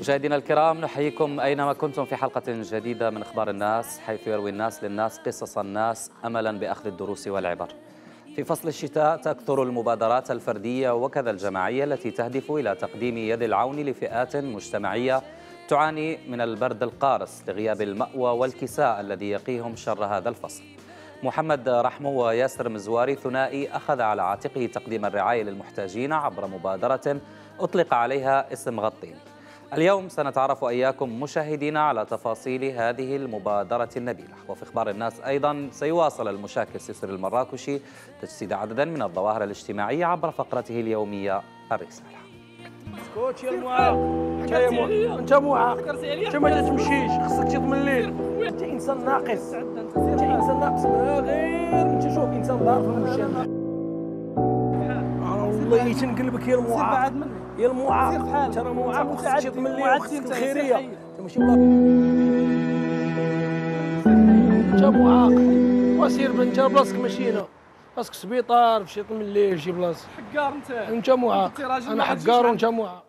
مشاهدينا الكرام نحييكم أينما كنتم في حلقة جديدة من أخبار الناس حيث يروي الناس للناس قصص الناس أملا بأخذ الدروس والعبر في فصل الشتاء تكثر المبادرات الفردية وكذا الجماعية التي تهدف إلى تقديم يد العون لفئات مجتمعية تعاني من البرد القارس لغياب المأوى والكساء الذي يقيهم شر هذا الفصل محمد رحمو وياسر مزواري ثنائي أخذ على عاتقه تقديم الرعاية للمحتاجين عبر مبادرة أطلق عليها اسم غطين اليوم سنتعرف إياكم مشاهدينا على تفاصيل هذه المبادرة النبيلة وفي إخبار الناس أيضا سيواصل المشاكل سيسر المراكشي تجسيد عددا من الظواهر الاجتماعية عبر فقرته اليومية الرسالة سكوت يا المعاق انت يا معاق انت معاق انت ما تمشيش خصك تضمن ليك انت انسان ناقص انت انسان ناقص غير انت شوف انسان ضار في المجتمع والله تنقلبك يا المعاق يا المعاق ترى معاق خصك تضمن ليك وخصك الخيريه انت ماشي معاق وسير بنت بلاصتك ماشي هنا خاصك سبيطار في شي طمليح شي بلاصه حكار انت انت معاق انا حكار وانت معاق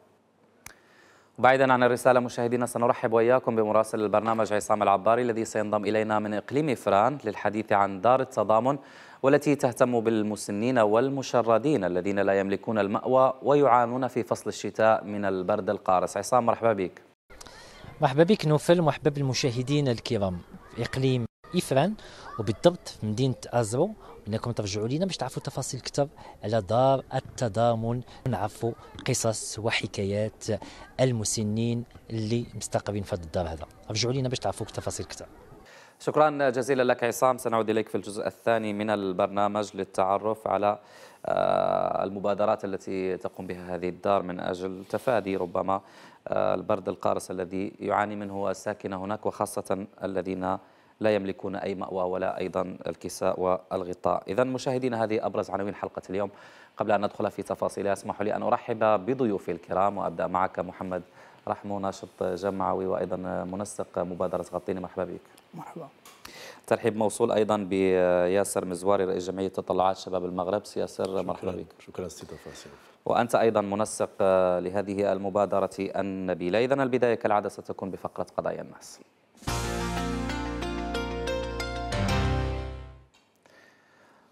بعيدا عن الرسالة مشاهدينا سنرحب وإياكم بمراسل البرنامج عصام العباري الذي سينضم إلينا من إقليم فران للحديث عن دار التضامن والتي تهتم بالمسنين والمشردين الذين لا يملكون المأوى ويعانون في فصل الشتاء من البرد القارس عصام مرحبا بك مرحبا بك نوفل مرحبا بالمشاهدين الكرام في إقليم إفران وبالضبط في مدينة أزرو انكم ترجعوا لينا باش تعرفوا تفاصيل اكثر على دار التضامن نعرفوا قصص وحكايات المسنين اللي مستقرين في هذا الدار هذا رجعوا لينا باش تعرفوا تفاصيل اكثر شكرا جزيلا لك عصام سنعود اليك في الجزء الثاني من البرنامج للتعرف على آه، المبادرات التي تقوم بها هذه الدار من اجل تفادي ربما آه، البرد القارس الذي يعاني منه الساكنه هناك وخاصه الذين لا يملكون أي مأوى ولا أيضا الكساء والغطاء إذا مشاهدينا هذه أبرز عناوين حلقة اليوم قبل أن ندخل في تفاصيلها اسمحوا لي أن أرحب بضيوفي الكرام وأبدأ معك محمد رحمه ناشط جمعوي وأيضا منسق مبادرة غطيني مرحبا بك مرحبا ترحيب موصول ايضا بياسر مزواري رئيس جمعيه تطلعات شباب المغرب سياسر مرحبا بك شكرا استضافه وانت ايضا منسق لهذه المبادره النبيله اذا البدايه كالعاده ستكون بفقره قضايا الناس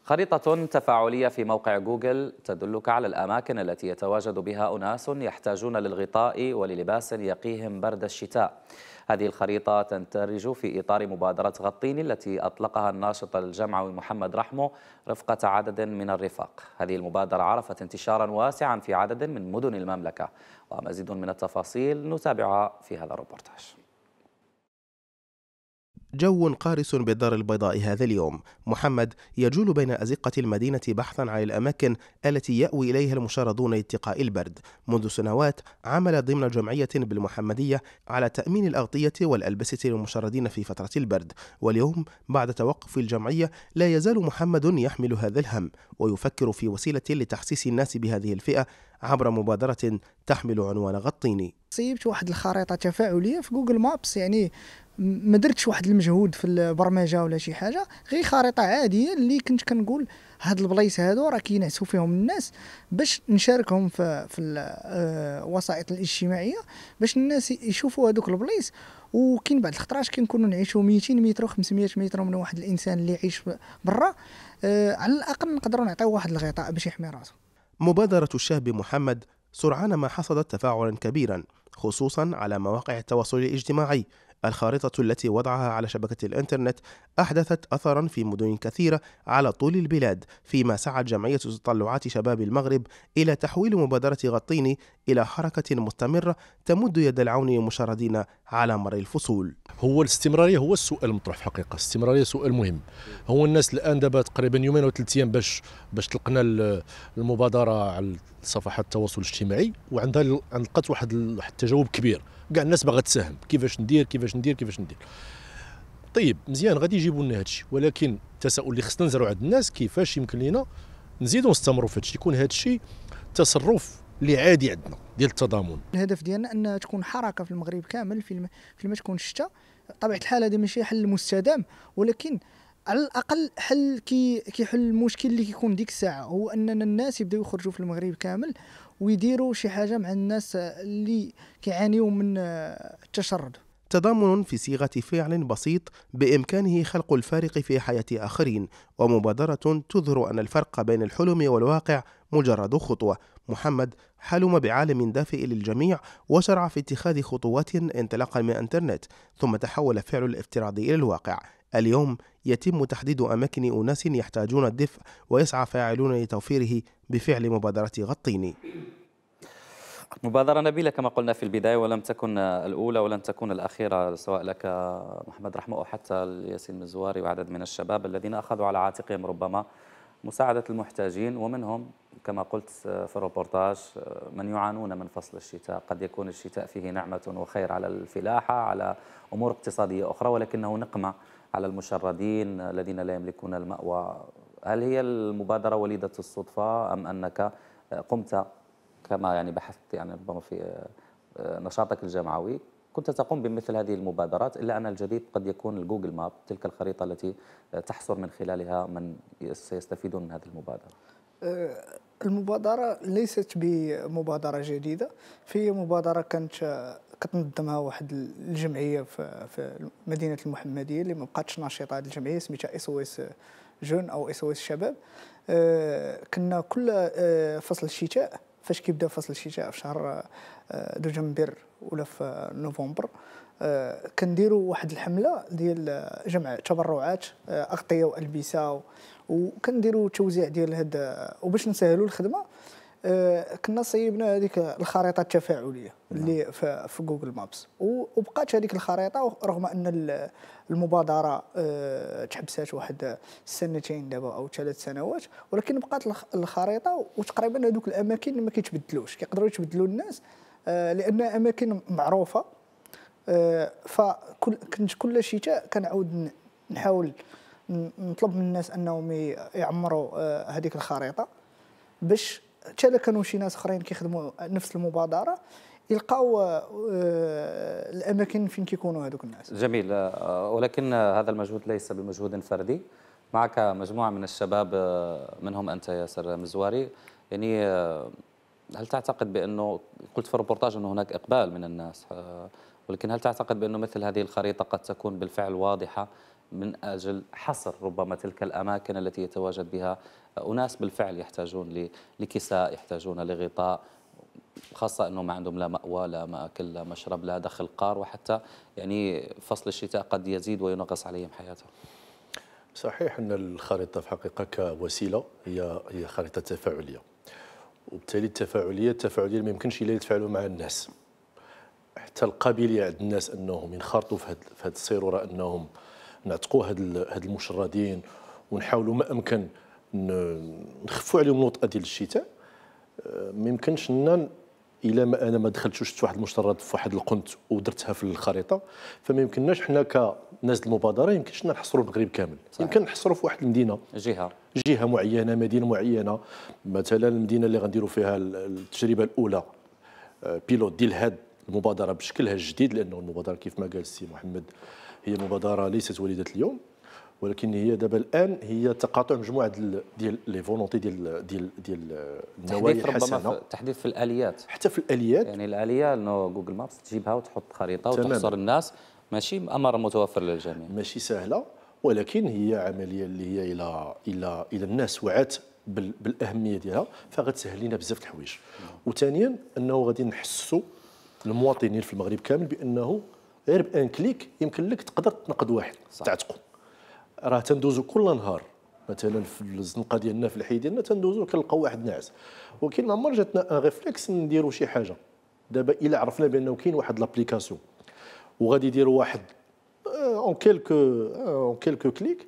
خريطة تفاعلية في موقع جوجل تدلك على الأماكن التي يتواجد بها أناس يحتاجون للغطاء وللباس يقيهم برد الشتاء هذه الخريطة تندرج في إطار مبادرة غطيني التي أطلقها الناشط الجمعوي محمد رحمه رفقة عدد من الرفاق هذه المبادرة عرفت انتشارا واسعا في عدد من مدن المملكة ومزيد من التفاصيل نتابعها في هذا الروبورتاج جو قارس بالدار البيضاء هذا اليوم محمد يجول بين أزقة المدينة بحثا عن الأماكن التي يأوي إليها المشردون لاتقاء البرد منذ سنوات عمل ضمن جمعية بالمحمدية على تأمين الأغطية والألبسة للمشردين في فترة البرد واليوم بعد توقف الجمعية لا يزال محمد يحمل هذا الهم ويفكر في وسيلة لتحسيس الناس بهذه الفئة عبر مبادرة تحمل عنوان غطيني صيبت واحد الخريطة تفاعلية في جوجل مابس يعني ما درتش واحد المجهود في البرمجه ولا شي حاجه غير خريطه عاديه اللي كنت كنقول هاد البلايص هادو راه كينعسوا فيهم الناس باش نشاركهم في في الوسائط آه، الاجتماعيه باش الناس يشوفوا هادوك البلايص وكاين بعض الخطرات كنكونوا نعيشوا 200 متر و500 متر من واحد الانسان اللي يعيش برا أه على الاقل نقدروا نعطيو واحد الغطاء باش يحمي راسه مبادره الشاب محمد سرعان ما حصدت تفاعلا كبيرا خصوصا على مواقع التواصل الاجتماعي الخارطة التي وضعها على شبكة الإنترنت أحدثت أثرا في مدن كثيرة على طول البلاد فيما سعت جمعية تطلعات شباب المغرب إلى تحويل مبادرة غطيني إلى حركة مستمرة تمد يد العون للمشردين على مر الفصول هو الاستمرارية هو السؤال المطروح في الحقيقة الاستمرارية سؤال مهم هو الناس الآن دابا تقريبا يومين أو ثلاث أيام باش باش تلقنا المبادرة على صفحات التواصل الاجتماعي وعندها لقات واحد التجاوب كبير كاع الناس باغا تساهم كيفاش ندير كيفاش ندير كيفاش ندير طيب مزيان غادي يجيبوا لنا هادشي ولكن التساؤل اللي خصنا نزرعوا عند الناس كيفاش يمكن لينا نزيدوا نستمروا في هادشي يكون هادشي تصرف اللي عادي عندنا ديال التضامن الهدف ديالنا ان تكون حركه في المغرب كامل في الم... في ما تكون الشتاء بطبيعه الحال هذا ماشي حل مستدام ولكن على الاقل حل كي كيحل المشكل اللي كيكون ديك الساعه هو اننا الناس يبداو يخرجوا في المغرب كامل ويديروا شي حاجه مع الناس اللي كيعانيوا من التشرد تضامن في صيغه فعل بسيط بامكانه خلق الفارق في حياه اخرين ومبادره تظهر ان الفرق بين الحلم والواقع مجرد خطوه محمد حلم بعالم دافئ للجميع وشرع في اتخاذ خطوات انطلاقا من الانترنت ثم تحول فعل الافتراض الى الواقع اليوم يتم تحديد أماكن أناس يحتاجون الدفء ويسعى فاعلون لتوفيره بفعل مبادرة غطيني مبادرة نبيلة كما قلنا في البداية ولم تكن الأولى ولن تكون الأخيرة سواء لك محمد رحمة أو حتى ياسين مزواري وعدد من الشباب الذين أخذوا على عاتقهم ربما مساعدة المحتاجين ومنهم كما قلت في الروبورتاج من يعانون من فصل الشتاء قد يكون الشتاء فيه نعمة وخير على الفلاحة على أمور اقتصادية أخرى ولكنه نقمة على المشردين الذين لا يملكون المأوى هل هي المبادرة وليدة الصدفة أم أنك قمت كما يعني بحثت يعني ربما في نشاطك الجامعوي كنت تقوم بمثل هذه المبادرات إلا أن الجديد قد يكون الجوجل ماب تلك الخريطة التي تحصر من خلالها من سيستفيدون من هذه المبادرة أه، المبادرة ليست بمبادرة جديدة في مبادرة كانت كتنظمها واحد الجمعيه في, في مدينه المحمديه اللي ما بقاتش نشيطه هذه الجمعيه سميتها اس او اس جون او اس او اس شباب آه، كنا كل آه، فصل الشتاء فاش كيبدا فصل الشتاء في شهر آه، دجنبر ولا في نوفمبر كنديروا واحد الحمله ديال جمع تبرعات اغطيه والبسه وكنديروا توزيع ديال هذا وباش نسهلوا الخدمه آه، كنا صيبنا هذيك الخريطه التفاعليه نعم. اللي في جوجل مابس وبقات هذيك الخريطه رغم ان المبادره آه، تحبسات واحد سنتين دابا او ثلاث سنوات ولكن بقات الخريطه وتقريبا هذوك الاماكن ما كيتبدلوش كيقدروا يتبدلوا الناس آه، لانها اماكن معروفه فكل كنت كل شتاء كنعاود نحاول نطلب من الناس انهم يعمروا هذيك الخريطه باش حتى الا كانوا شي ناس اخرين كيخدموا نفس المبادره يلقاو آه، الاماكن فين كيكونوا هذوك الناس جميل آه، ولكن هذا المجهود ليس بمجهود فردي معك مجموعه من الشباب آه، منهم انت ياسر مزواري يعني هل تعتقد بانه قلت في الريبورتاج انه هناك اقبال من الناس ولكن هل تعتقد بانه مثل هذه الخريطه قد تكون بالفعل واضحه من اجل حصر ربما تلك الاماكن التي يتواجد بها اناس بالفعل يحتاجون لكساء يحتاجون لغطاء خاصة أنه ما عندهم لا مأوى لا مأكل لا مشرب لا دخل قار وحتى يعني فصل الشتاء قد يزيد وينقص عليهم حياتهم صحيح أن الخريطة في حقيقة كوسيلة هي هي خريطة تفاعلية وبالتالي التفاعلية التفاعلية ما يمكنش إلا يتفاعلوا مع الناس حتى القابلية عند الناس أنهم ينخرطوا في هذه السيرورة أنهم نعتقوا هاد المشردين ونحاولوا ما أمكن نخفوا عليهم الوطأه ديال الشتاء آه، ما يمكنش لنا الا ما انا ما دخلتش وشفت واحد المشترط في واحد القنت ودرتها في الخريطه فما يمكنناش حنا كناس المبادره يمكنش لنا نحصروا المغرب كامل صحيح. يمكن نحصروا في واحد المدينه جهه جهه معينه مدينه معينه مثلا المدينه اللي غنديروا فيها التجربه الاولى بيلوت آه، ديال هاد المبادره بشكلها الجديد لانه المبادره كيف ما قال السي محمد هي مبادره ليست وليده اليوم ولكن هي دابا الان هي تقاطع مجموعه ديال لي فولونتي ديال ديال ديال النوايا الحسنه تحديث في الاليات حتى في الاليات يعني الاليه انه جوجل مابس تجيبها وتحط خريطه وتحصر الناس ماشي امر متوفر للجميع ماشي سهله ولكن هي عمليه اللي هي الى الى الى الناس وعات بالاهميه ديالها فغتسهل لنا بزاف الحوايج وثانيا انه غادي نحسوا المواطنين في المغرب كامل بانه غير بان كليك يمكن لك تقدر تنقد واحد صح. راه تندوزو كل نهار مثلا في الزنقه ديالنا في الحي ديالنا تندوزو كنلقاو واحد النعس ولكن ما عمر جاتنا ان ريفلكس نديرو شي حاجه دابا الا عرفنا بانه كاين واحد لابليكاسيون وغادي يديروا واحد اون كيلكو اون كيلكو كليك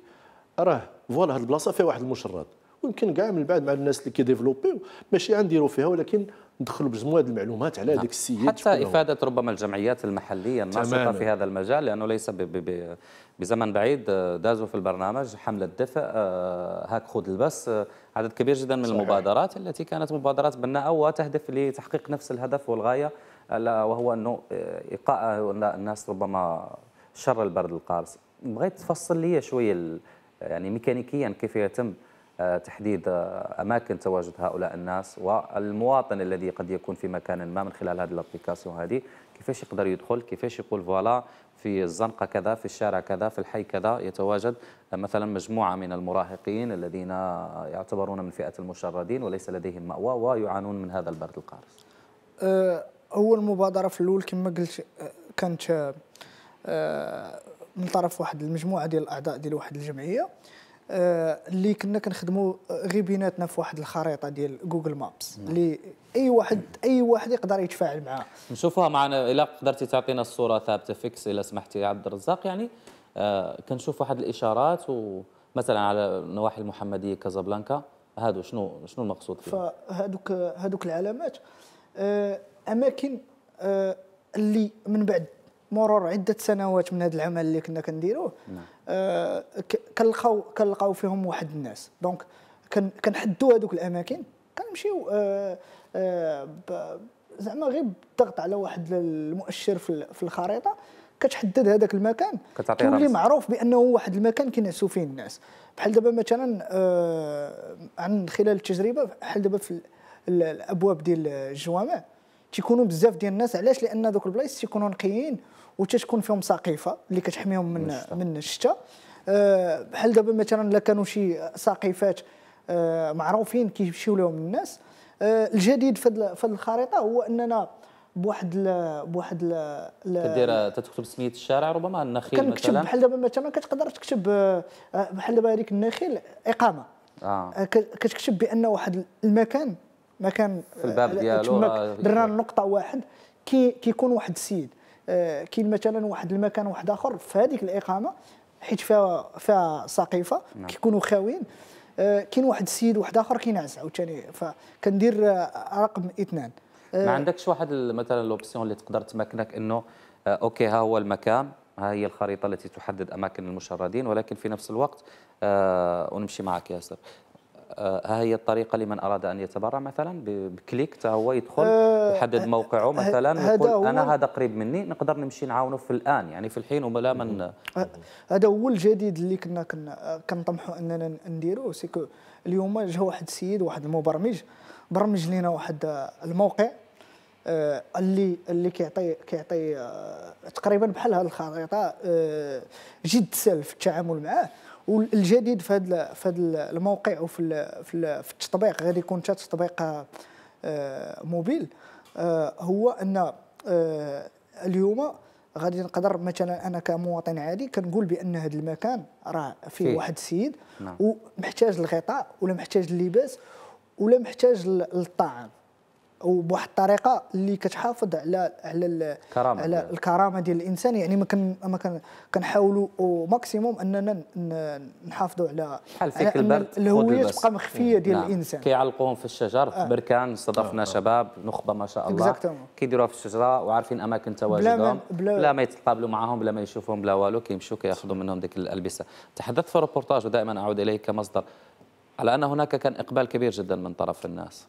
راه فوالا هاد البلاصه فيها واحد المشرد ويمكن كاع من بعد مع الناس اللي كيديفلوبيو ماشي غنديروا فيها ولكن ندخلوا بمجموعه المعلومات على نعم. هذاك السيد حتى افاده هو. ربما الجمعيات المحليه الناشطه في هذا المجال لانه ليس ب ب بزمن بعيد دازوا في البرنامج حمله دفء آه، هاك خذ البس آه، عدد كبير جدا من صحيح. المبادرات التي كانت مبادرات بناءه وتهدف لتحقيق نفس الهدف والغايه وهو انه آه، ايقاء الناس ربما شر البرد القارس بغيت تفصل لي شويه يعني ميكانيكيا كيف يتم آه، تحديد آه، اماكن تواجد هؤلاء الناس والمواطن الذي قد يكون في مكان ما من خلال هذه الابلكاسيون هذه كيفاش يقدر يدخل كيفاش يقول فوالا في الزنقه كذا في الشارع كذا في الحي كذا يتواجد آه، مثلا مجموعه من المراهقين الذين يعتبرون من فئه المشردين وليس لديهم ماوى ويعانون من هذا البرد القارس هو المبادره في الاول كما قلت كانت من طرف واحد المجموعه ديال الاعضاء ديال واحد الجمعيه آه، اللي كنا كنخدموا غير بيناتنا في واحد الخريطه ديال جوجل مابس اللي اي واحد اي واحد يقدر يتفاعل معها نشوفوها معنا الا قدرتي تعطينا الصوره ثابته فيكس الا سمحتي يا عبد الرزاق يعني آه كنشوف واحد الاشارات ومثلا على النواحي المحمديه كازابلانكا هادو شنو شنو المقصود فيهم؟ فهادوك هادوك العلامات آه اماكن آه اللي من بعد مرور عده سنوات من هذا العمل اللي كنا كنديروه نعم. آه كنلقاو كنلقاو فيهم واحد الناس دونك كنحدوا هذوك الاماكن كنمشيو آه آه زعما غير بالضغط على واحد المؤشر في الخريطه كتحدد هذاك المكان كتعطي معروف بانه واحد المكان كينعسوا فيه الناس بحال دابا مثلا آه عن خلال التجربه بحال دابا في الابواب ديال الجوامع تيكونوا بزاف ديال الناس علاش لان ذوك البلايص تيكونوا نقيين وتتكون فيهم سقيفه اللي كتحميهم من مشتا. من الشتاء بحال آه، دابا مثلا الا كانوا شي سقيفات آه، معروفين كيمشيو لهم الناس آه، الجديد في هذه الخريطه هو اننا بواحد الـ بواحد الـ الـ كدير تكتب سميه الشارع ربما النخيل كنكتب بحال دابا مثلا كتقدر تكتب بحال دابا هذيك النخيل اقامه آه. كتكتب بان واحد المكان مكان في الباب ديالو درنا نقطه واحد كي كيكون واحد السيد آه، كاين مثلا واحد المكان واحد اخر في هذيك الاقامه حيت فيها فيها سقيفه نعم. كيكونوا خاويين آه، كاين واحد السيد واحد اخر كينعس عاوتاني فكندير رقم اثنان آه، ما عندكش واحد مثلا لوبسيون اللي تقدر تمكنك انه اوكي ها هو المكان ها هي الخريطه التي تحدد اماكن المشردين ولكن في نفس الوقت ونمشي معك ياسر آه، ها هي الطريقه لمن اراد ان يتبرع مثلا بكليك تا هو يدخل آه، يحدد موقعه مثلا يقول انا هذا قريب مني نقدر نمشي نعاونه في الان يعني في الحين ولا من آه، هذا هو الجديد اللي كنا كنا كنطمحوا اننا نديروه سيكو اليوم جا واحد السيد واحد المبرمج برمج لنا واحد الموقع اللي اللي كيعطي كيعطي تقريبا بحال هذه الخريطه جد سهل في التعامل معاه والجديد في هذا في هذا الموقع وفي في التطبيق غادي يكون حتى تطبيق آه، موبيل آه، هو ان آه، اليوم غادي نقدر مثلا انا كمواطن عادي كنقول بان هذا المكان راه فيه فيه. واحد السيد نعم. ومحتاج الغطاء ولا محتاج اللباس ولا محتاج للطعام وبواحد الطريقه اللي كتحافظ على على الكرامه على الكرامه ديال الانسان يعني ما كن ما كنحاولوا ماكسيموم اننا نحافظوا على بحال فيك البرد الهويه تبقى مخفيه ديال نعم. الانسان كيعلقوهم في الشجر في آه. بركان استضفنا آه. شباب نخبه ما شاء الله كيديروها في الشجره وعارفين اماكن تواجدهم بلا, بلا, بلا ما يتقابلوا معاهم بلا ما يشوفوهم بلا والو كيمشوا كياخذوا منهم ديك الالبسه تحدثت في الروبورتاج ودائما اعود اليه كمصدر على ان هناك كان اقبال كبير جدا من طرف الناس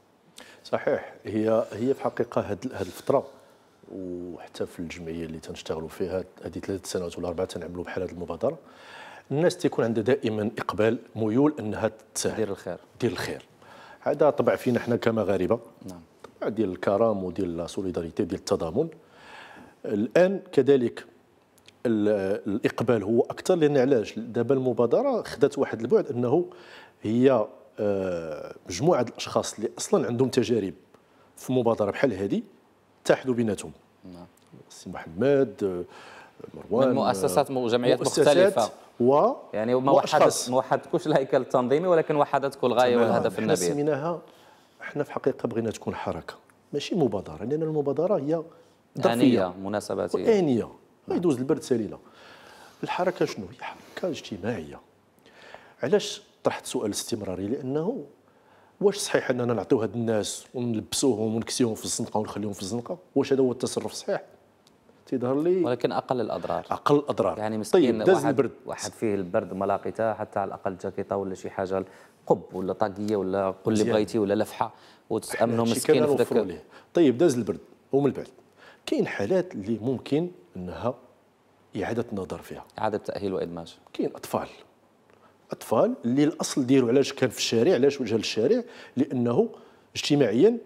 صحيح هي هي في الحقيقه هذه الفتره وحتى في الجمعيه اللي تنشتغلوا فيها هذه ثلاث سنوات ولا اربعه تنعملوا بحال هذه المبادره الناس تيكون عندها دائما اقبال ميول انها دير الخير دير الخير هذا طبع فينا احنا كمغاربه نعم ديال الكرم وديال لا سوليداريتي ديال التضامن الان كذلك الاقبال هو اكثر لان علاش دابا المبادره خدات واحد البعد انه هي مجموعه الاشخاص اللي اصلا عندهم تجارب في مبادره بحال هذه اتحدوا بيناتهم نعم سي محمد آه، مروان من مؤسسات وجمعيات آه، مختلفه و يعني ما وحدت ما وحدتكوش الهيكل التنظيمي ولكن كل الغايه والهدف النبيل احنا سميناها احنا في الحقيقه بغينا تكون حركه ماشي مبادره لان المبادره هي ظرفيه مناسباتيه انيه نعم. يدوز البرد سليله الحركه شنو هي حركه اجتماعيه علاش طرحت سؤال استمراري لانه واش صحيح اننا نعطيو هاد الناس ونلبسوهم ونكسيهم في الزنقه ونخليهم في الزنقه واش هذا هو التصرف صحيح تظهر لي ولكن اقل الاضرار اقل الاضرار يعني مسكين طيب واحد البرد. واحد فيه البرد لاقيتها حتى على الاقل جاكيطه ولا شي حاجه قب ولا طاقيه ولا قل اللي بغيتي ولا لفحه وتامنوا مسكين في ذاك طيب داز البرد ومن بعد كاين حالات اللي ممكن انها اعاده النظر فيها اعاده تاهيل وادماج كاين اطفال اطفال اللي الاصل ديالو علاش كان في الشارع علاش وجه للشارع لانه اجتماعيا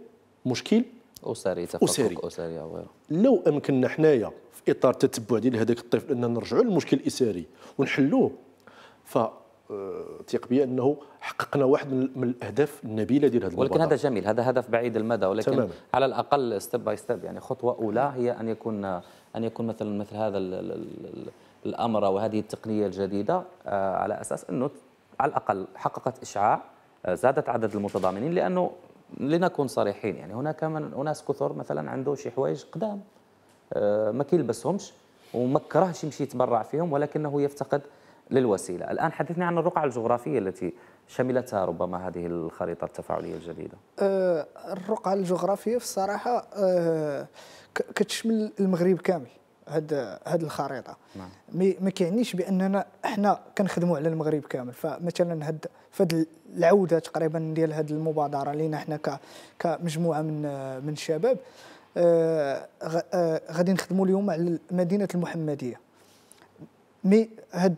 مشكل اسري تفكك اسري, أسري أو آه، لو امكننا حنايا في اطار التتبع ديال هذاك الطفل اننا نرجعوا للمشكل الاسري ونحلوه ف ثق آه، بي انه حققنا واحد من الاهداف النبيله ديال هذا المبادره ولكن هذا جميل هذا هدف بعيد المدى ولكن تمام. على الاقل ستيب باي ستيب يعني خطوه اولى هي ان يكون آه، ان يكون مثلا مثل هذا ال الأمر وهذه التقنية الجديدة آه، على أساس أنه على الأقل حققت إشعاع آه، زادت عدد المتضامنين لأنه لنكون صريحين يعني هناك من أناس كثر مثلا عنده شي حوايج قدام آه، ما كيلبسهمش وما كرهش يمشي يتبرع فيهم ولكنه يفتقد للوسيلة الآن حدثني عن الرقعة الجغرافية التي شملتها ربما هذه الخريطة التفاعلية الجديدة الرقعة الجغرافية في الصراحة كتشمل المغرب كامل هاد هاد الخريطه نعم. ما كيعنيش باننا احنا كنخدموا على المغرب كامل فمثلا هاد فهاد العوده تقريبا ديال هاد المبادره لينا احنا كمجموعه من من الشباب آه, آه، غادي نخدموا اليوم على مدينه المحمديه مي هاد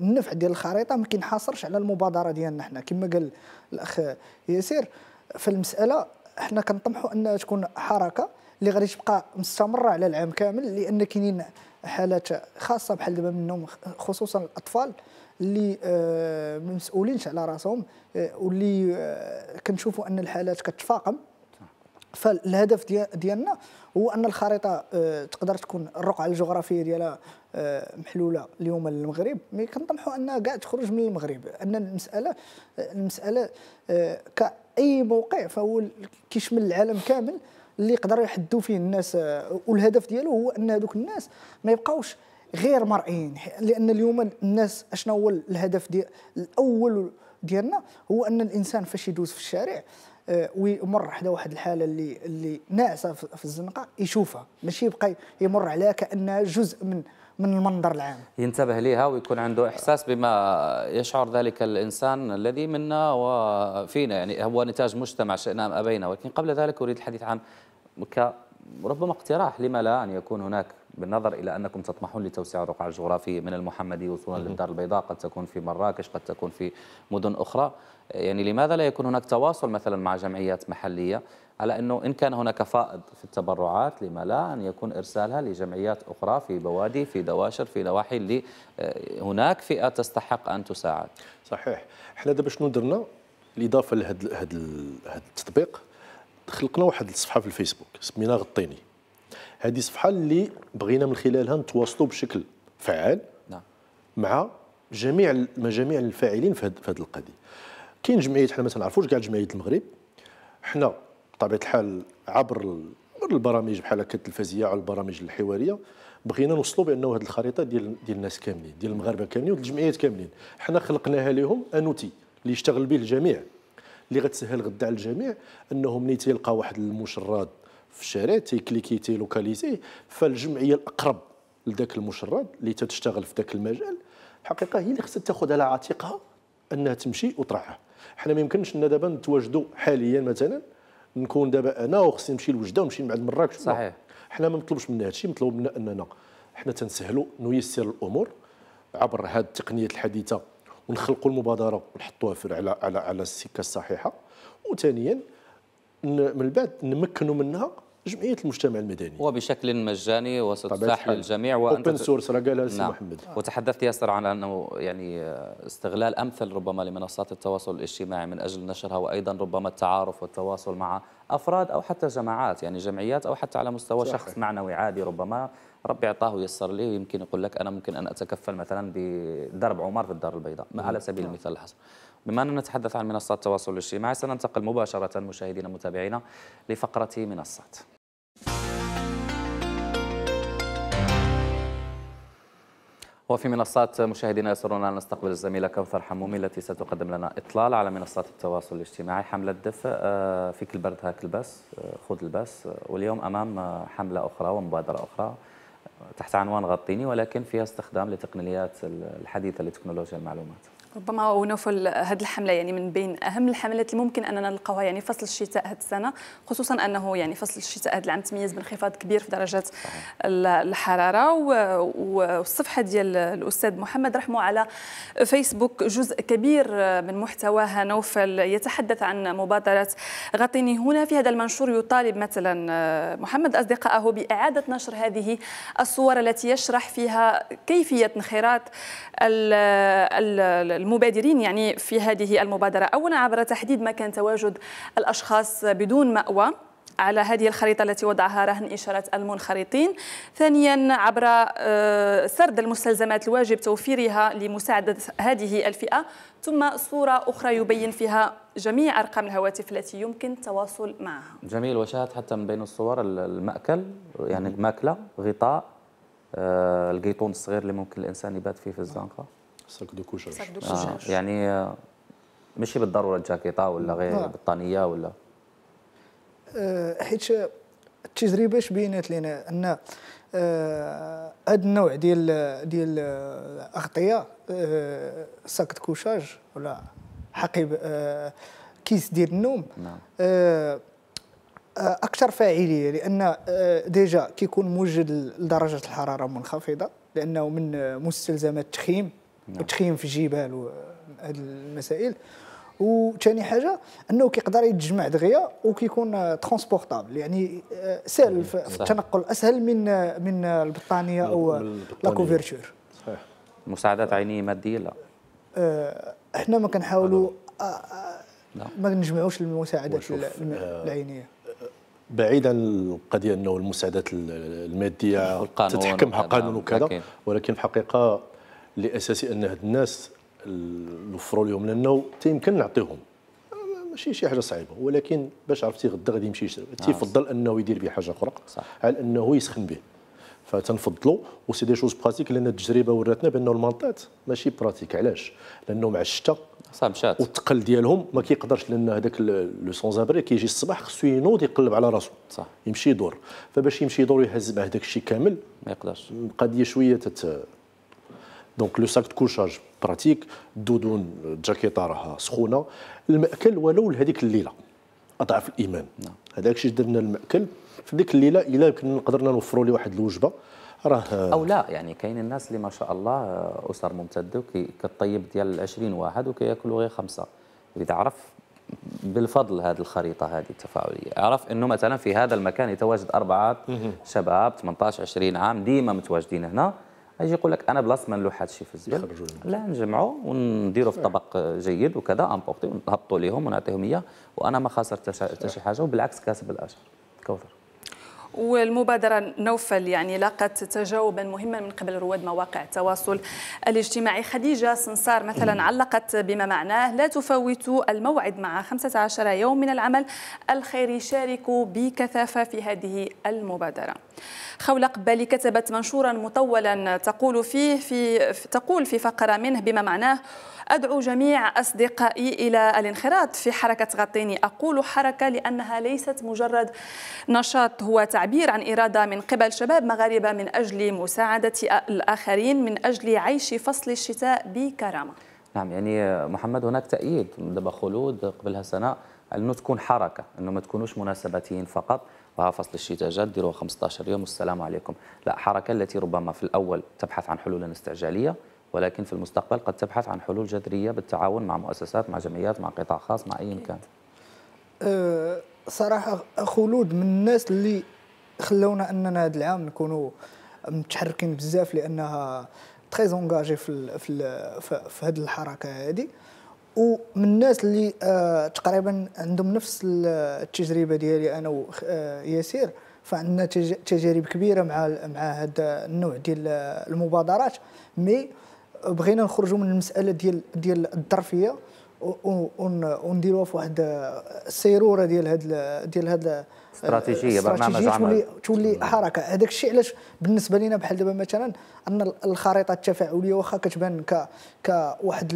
النفع ديال الخريطه ما كينحصرش على المبادره ديالنا احنا كما قال الاخ ياسر فالمساله احنا كنطمحوا انها تكون حركه اللي غادي تبقى مستمره على العام كامل لان كاينين حالات خاصه بحال دابا منهم خصوصا الاطفال اللي ما آه، مسؤولينش على راسهم آه، واللي آه، كنشوفوا ان الحالات كتفاقم فالهدف ديالنا هو ان الخريطه تقدر تكون الرقعه الجغرافيه ديالها محلوله اليوم للمغرب مي كنطمحوا انها كاع تخرج من المغرب ان المساله المساله كاي موقع فهو كيشمل العالم كامل اللي يقدروا يحدوا فيه الناس آه، والهدف ديالو هو ان هذوك الناس ما يبقاوش غير مرئيين لان اليوم الناس اشنو هو الهدف ديال الاول ديالنا هو ان الانسان فاش يدوز في الشارع آه، ويمر حدا واحد الحاله اللي اللي ناعسه في الزنقه يشوفها ماشي يبقى يمر عليها كانها جزء من من المنظر العام ينتبه ليها ويكون عنده احساس بما يشعر ذلك الانسان الذي منا وفينا يعني هو نتاج مجتمع شئنا ام ابينا ولكن قبل ذلك اريد الحديث عن ربما اقتراح لما لا أن يكون هناك بالنظر إلى أنكم تطمحون لتوسيع الرقعة الجغرافية من المحمدي وصولا للدار البيضاء قد تكون في مراكش قد تكون في مدن أخرى يعني لماذا لا يكون هناك تواصل مثلا مع جمعيات محلية على أنه إن كان هناك فائض في التبرعات لما لا أن يكون إرسالها لجمعيات أخرى في بوادي في دواشر في نواحي اللي آه، هناك فئة تستحق أن تساعد صحيح احنا دابا شنو درنا الإضافة لهذا التطبيق خلقنا واحد الصفحه في الفيسبوك سميناها غطيني هذه الصفحه اللي بغينا من خلالها نتواصلوا بشكل فعال نعم. مع جميع مجاميع الفاعلين في هذه القضيه كاين جمعيه حنا ما تنعرفوش كاع جمعيه المغرب حنا بطبيعه الحال عبر البرامج بحال هكا التلفزيون على البرامج الحواريه بغينا نوصلوا بانه هذه الخريطه ديال ديال الناس كاملين ديال المغاربه كاملين والجمعيات كاملين حنا خلقناها لهم انوتي اللي يشتغل به الجميع اللي غتسهل غدا على الجميع انهم ملي تيلقى واحد المشرد في الشارع تيكليكي تيلوكاليزيه فالجمعيه الاقرب لذاك المشرد اللي تتشتغل في ذاك المجال الحقيقه هي اللي خصها تاخذ على عاتقها انها تمشي وترعاه حنا ما يمكنش لنا دابا نتواجدوا حاليا مثلا نكون دابا انا وخصني نمشي لوجده ونمشي بعد مراكش صحيح حنا ما نطلبش منا هادشي مطلوب منا اننا حنا تنسهلوا نيسر الامور عبر هذه التقنيات الحديثه ونخلقوا المبادره ونحطوها في على على على السكه الصحيحه وثانيا من بعد نمكنوا منها جمعيه المجتمع المدني وبشكل مجاني وستتاح للجميع وانت اوبن سورس راه قالها نعم. محمد وتحدثت ياسر عن انه يعني آه، استغلال امثل ربما لمنصات التواصل الاجتماعي من اجل نشرها وايضا ربما التعارف والتواصل مع افراد او حتى جماعات يعني جمعيات او حتى على مستوى صحيح. شخص معنوي عادي ربما ربي اعطاه ويسر لي ويمكن يقول لك انا ممكن ان اتكفل مثلا بدرب عمر في الدار البيضاء على سبيل نعم. المثال الحصر بما اننا نتحدث عن منصات التواصل الاجتماعي سننتقل مباشره مشاهدينا متابعينا لفقره منصات وفي منصات مشاهدينا يسرنا ان نستقبل الزميله كوثر حمومي التي ستقدم لنا اطلال على منصات التواصل الاجتماعي حمله الدفء آه، فيك البرد هاك الباس آه، خذ الباس آه، واليوم امام حمله اخرى ومبادره اخرى تحت عنوان غطيني ولكن فيها استخدام لتقنيات الحديثه لتكنولوجيا المعلومات ربما ونوفل هذه الحمله يعني من بين اهم الحملات اللي ممكن اننا نلقاوها يعني فصل الشتاء هذه السنه خصوصا انه يعني فصل الشتاء هذا العام تميز بانخفاض كبير في درجات الحراره والصفحه ديال الاستاذ محمد رحمه على فيسبوك جزء كبير من محتواها نوفل يتحدث عن مبادره غطيني هنا في هذا المنشور يطالب مثلا محمد اصدقائه باعاده نشر هذه الصور التي يشرح فيها كيفيه انخراط ال المبادرين يعني في هذه المبادرة أولا عبر تحديد مكان تواجد الأشخاص بدون مأوى على هذه الخريطة التي وضعها رهن إشارة المنخرطين ثانيا عبر آه، سرد المستلزمات الواجب توفيرها لمساعدة هذه الفئة ثم صورة أخرى يبين فيها جميع أرقام الهواتف التي يمكن التواصل معها جميل وشاهد حتى من بين الصور المأكل يعني الماكلة غطاء آه، القيطون الصغير اللي ممكن الإنسان يبات فيه في الزنقة ساك دو كوشاج ساك دو كوشاج آه يعني آه، ماشي بالضروره جاكيطه ولا غير نعم. آه. بطانيه ولا حيت التجربه بينات لنا ان هذا آه النوع ديال ديال الاغطيه آه ساك آه، كوشاج ولا حقيب آه كيس ديال النوم نعم. آه, آه، اكثر فاعليه لان ديجا كيكون موجد لدرجه الحراره منخفضه لانه من مستلزمات التخييم نعم. وتخيم في الجبال وهذه المسائل وثاني حاجه انه كيقدر يتجمع دغيا وكيكون ترونسبورتابل يعني آه، سهل في التنقل اسهل من من البطانيه او لا كوفرتور صحيح مساعدات آه. عينيه ماديه لا آه، احنا ما كنحاولوا نعم. ما نجمعوش المساعدات العينيه بعيدا القضيه انه المساعدات الماديه تتحكمها قانون وكذا ولكن في الحقيقه لاساسي ان هاد الناس نوفروا لهم لانه تيمكن نعطيهم ماشي شي حاجه صعيبه ولكن باش عرفتي غدا غادي يمشي يشرب آه، تيفضل انه يدير به حاجه اخرى على انه يسخن به فتنفضلوا وسي دي شوز براتيك لان التجربه وراتنا بانه المنطات ماشي براتيك علاش لانه مع الشتاء صعب مشات والثقل ديالهم ما كيقدرش لان هذاك لو سونز ابري كيجي الصباح خصو ينوض يقلب على راسو صح يمشي يدور فباش يمشي يدور يهز مع هذاك الشيء كامل ما يقدرش القضيه شويه تت دونك لو ساك كوشاج براتيك دودون جاكيطه راها سخونه الماكل ولو لهذيك الليله اضعف الايمان هذاك الشيء درنا الماكل في ذيك الليله الا كنا قدرنا نوفروا لي واحد الوجبه راه او لا يعني كاين الناس اللي ما شاء الله اسر ممتده وكطيب ديال 20 واحد وكياكلوا غير خمسه اذا عرف بالفضل هذه الخريطه هذه التفاعليه عرف انه مثلا في هذا المكان يتواجد اربعه شباب 18 20 عام ديما متواجدين هنا اجي يقول لك انا بلاص ما نلوح هذا الشيء في الزبل لا نجمعوا ونديروا في طبق جيد وكذا امبورتي ونهبطوا ليهم ونعطيهم اياه وانا ما خسرت حتى شي حاجه وبالعكس كاسب الاجر كوثر والمبادرة نوفل يعني لاقت تجاوبا مهما من قبل رواد مواقع التواصل الاجتماعي خديجة سنصار مثلا علقت بما معناه لا تفوتوا الموعد مع 15 يوم من العمل الخيري شاركوا بكثافة في هذه المبادرة خولة قبالي كتبت منشورا مطولا تقول فيه في تقول في فقرة منه بما معناه أدعو جميع أصدقائي إلى الانخراط في حركة غطيني أقول حركة لأنها ليست مجرد نشاط هو تعبير عن إرادة من قبل شباب مغاربة من أجل مساعدة الآخرين من أجل عيش فصل الشتاء بكرامة نعم يعني محمد هناك تأييد دابا خلود قبلها سنة انه تكون حركه انه ما تكونوش مناسباتيين فقط وها فصل الشتاء جاد ديروه 15 يوم والسلام عليكم لا حركه التي ربما في الاول تبحث عن حلول استعجاليه ولكن في المستقبل قد تبحث عن حلول جذريه بالتعاون مع مؤسسات مع جمعيات مع قطاع خاص مع ايا كان أه، صراحه خلود من الناس اللي خلونا اننا هذا العام نكونوا متحركين بزاف لانها تري زونجاجي في في في هذه الحركه هذه ومن الناس اللي آه تقريبا عندهم نفس التجربه ديالي انا وياسير أه، فعندنا تجارب كبيره مع مع هذا النوع ديال المبادرات مي بغينا نخرجوا من المساله ديال ديال الظرفيه ونديروها في واحد السيروره ديال هاد ديال هاد استراتيجيه برنامج عمل تولي حركه هذاك الشيء علاش بالنسبه لنا بحال دابا مثلا ان الخريطه التفاعليه واخا كتبان ك كواحد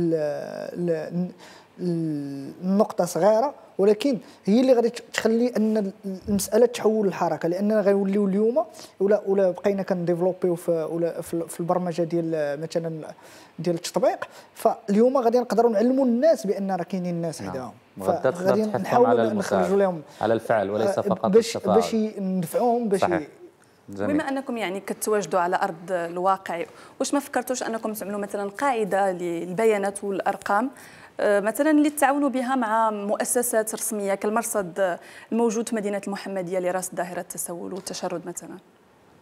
النقطه صغيره ولكن هي اللي غادي تخلي ان المساله تحول الحركه لاننا غنوليو اليوم ولا ولا بقينا كنديفلوبيو في ولا في البرمجه ديال مثلا ديال التطبيق فاليوم غادي نقدروا نعلموا الناس بان راه كاينين الناس حداهم غادي نحاولوا نخرجوا لهم على الفعل وليس آه، فقط باش باش ندفعوهم باش بما انكم يعني كتواجدوا على ارض الواقع واش ما فكرتوش انكم تعملوا مثلا قاعده للبيانات والارقام آه، مثلا اللي تعاونوا بها مع مؤسسات رسميه كالمرصد الموجود في مدينه المحمديه لراس ظاهره التسول والتشرد مثلا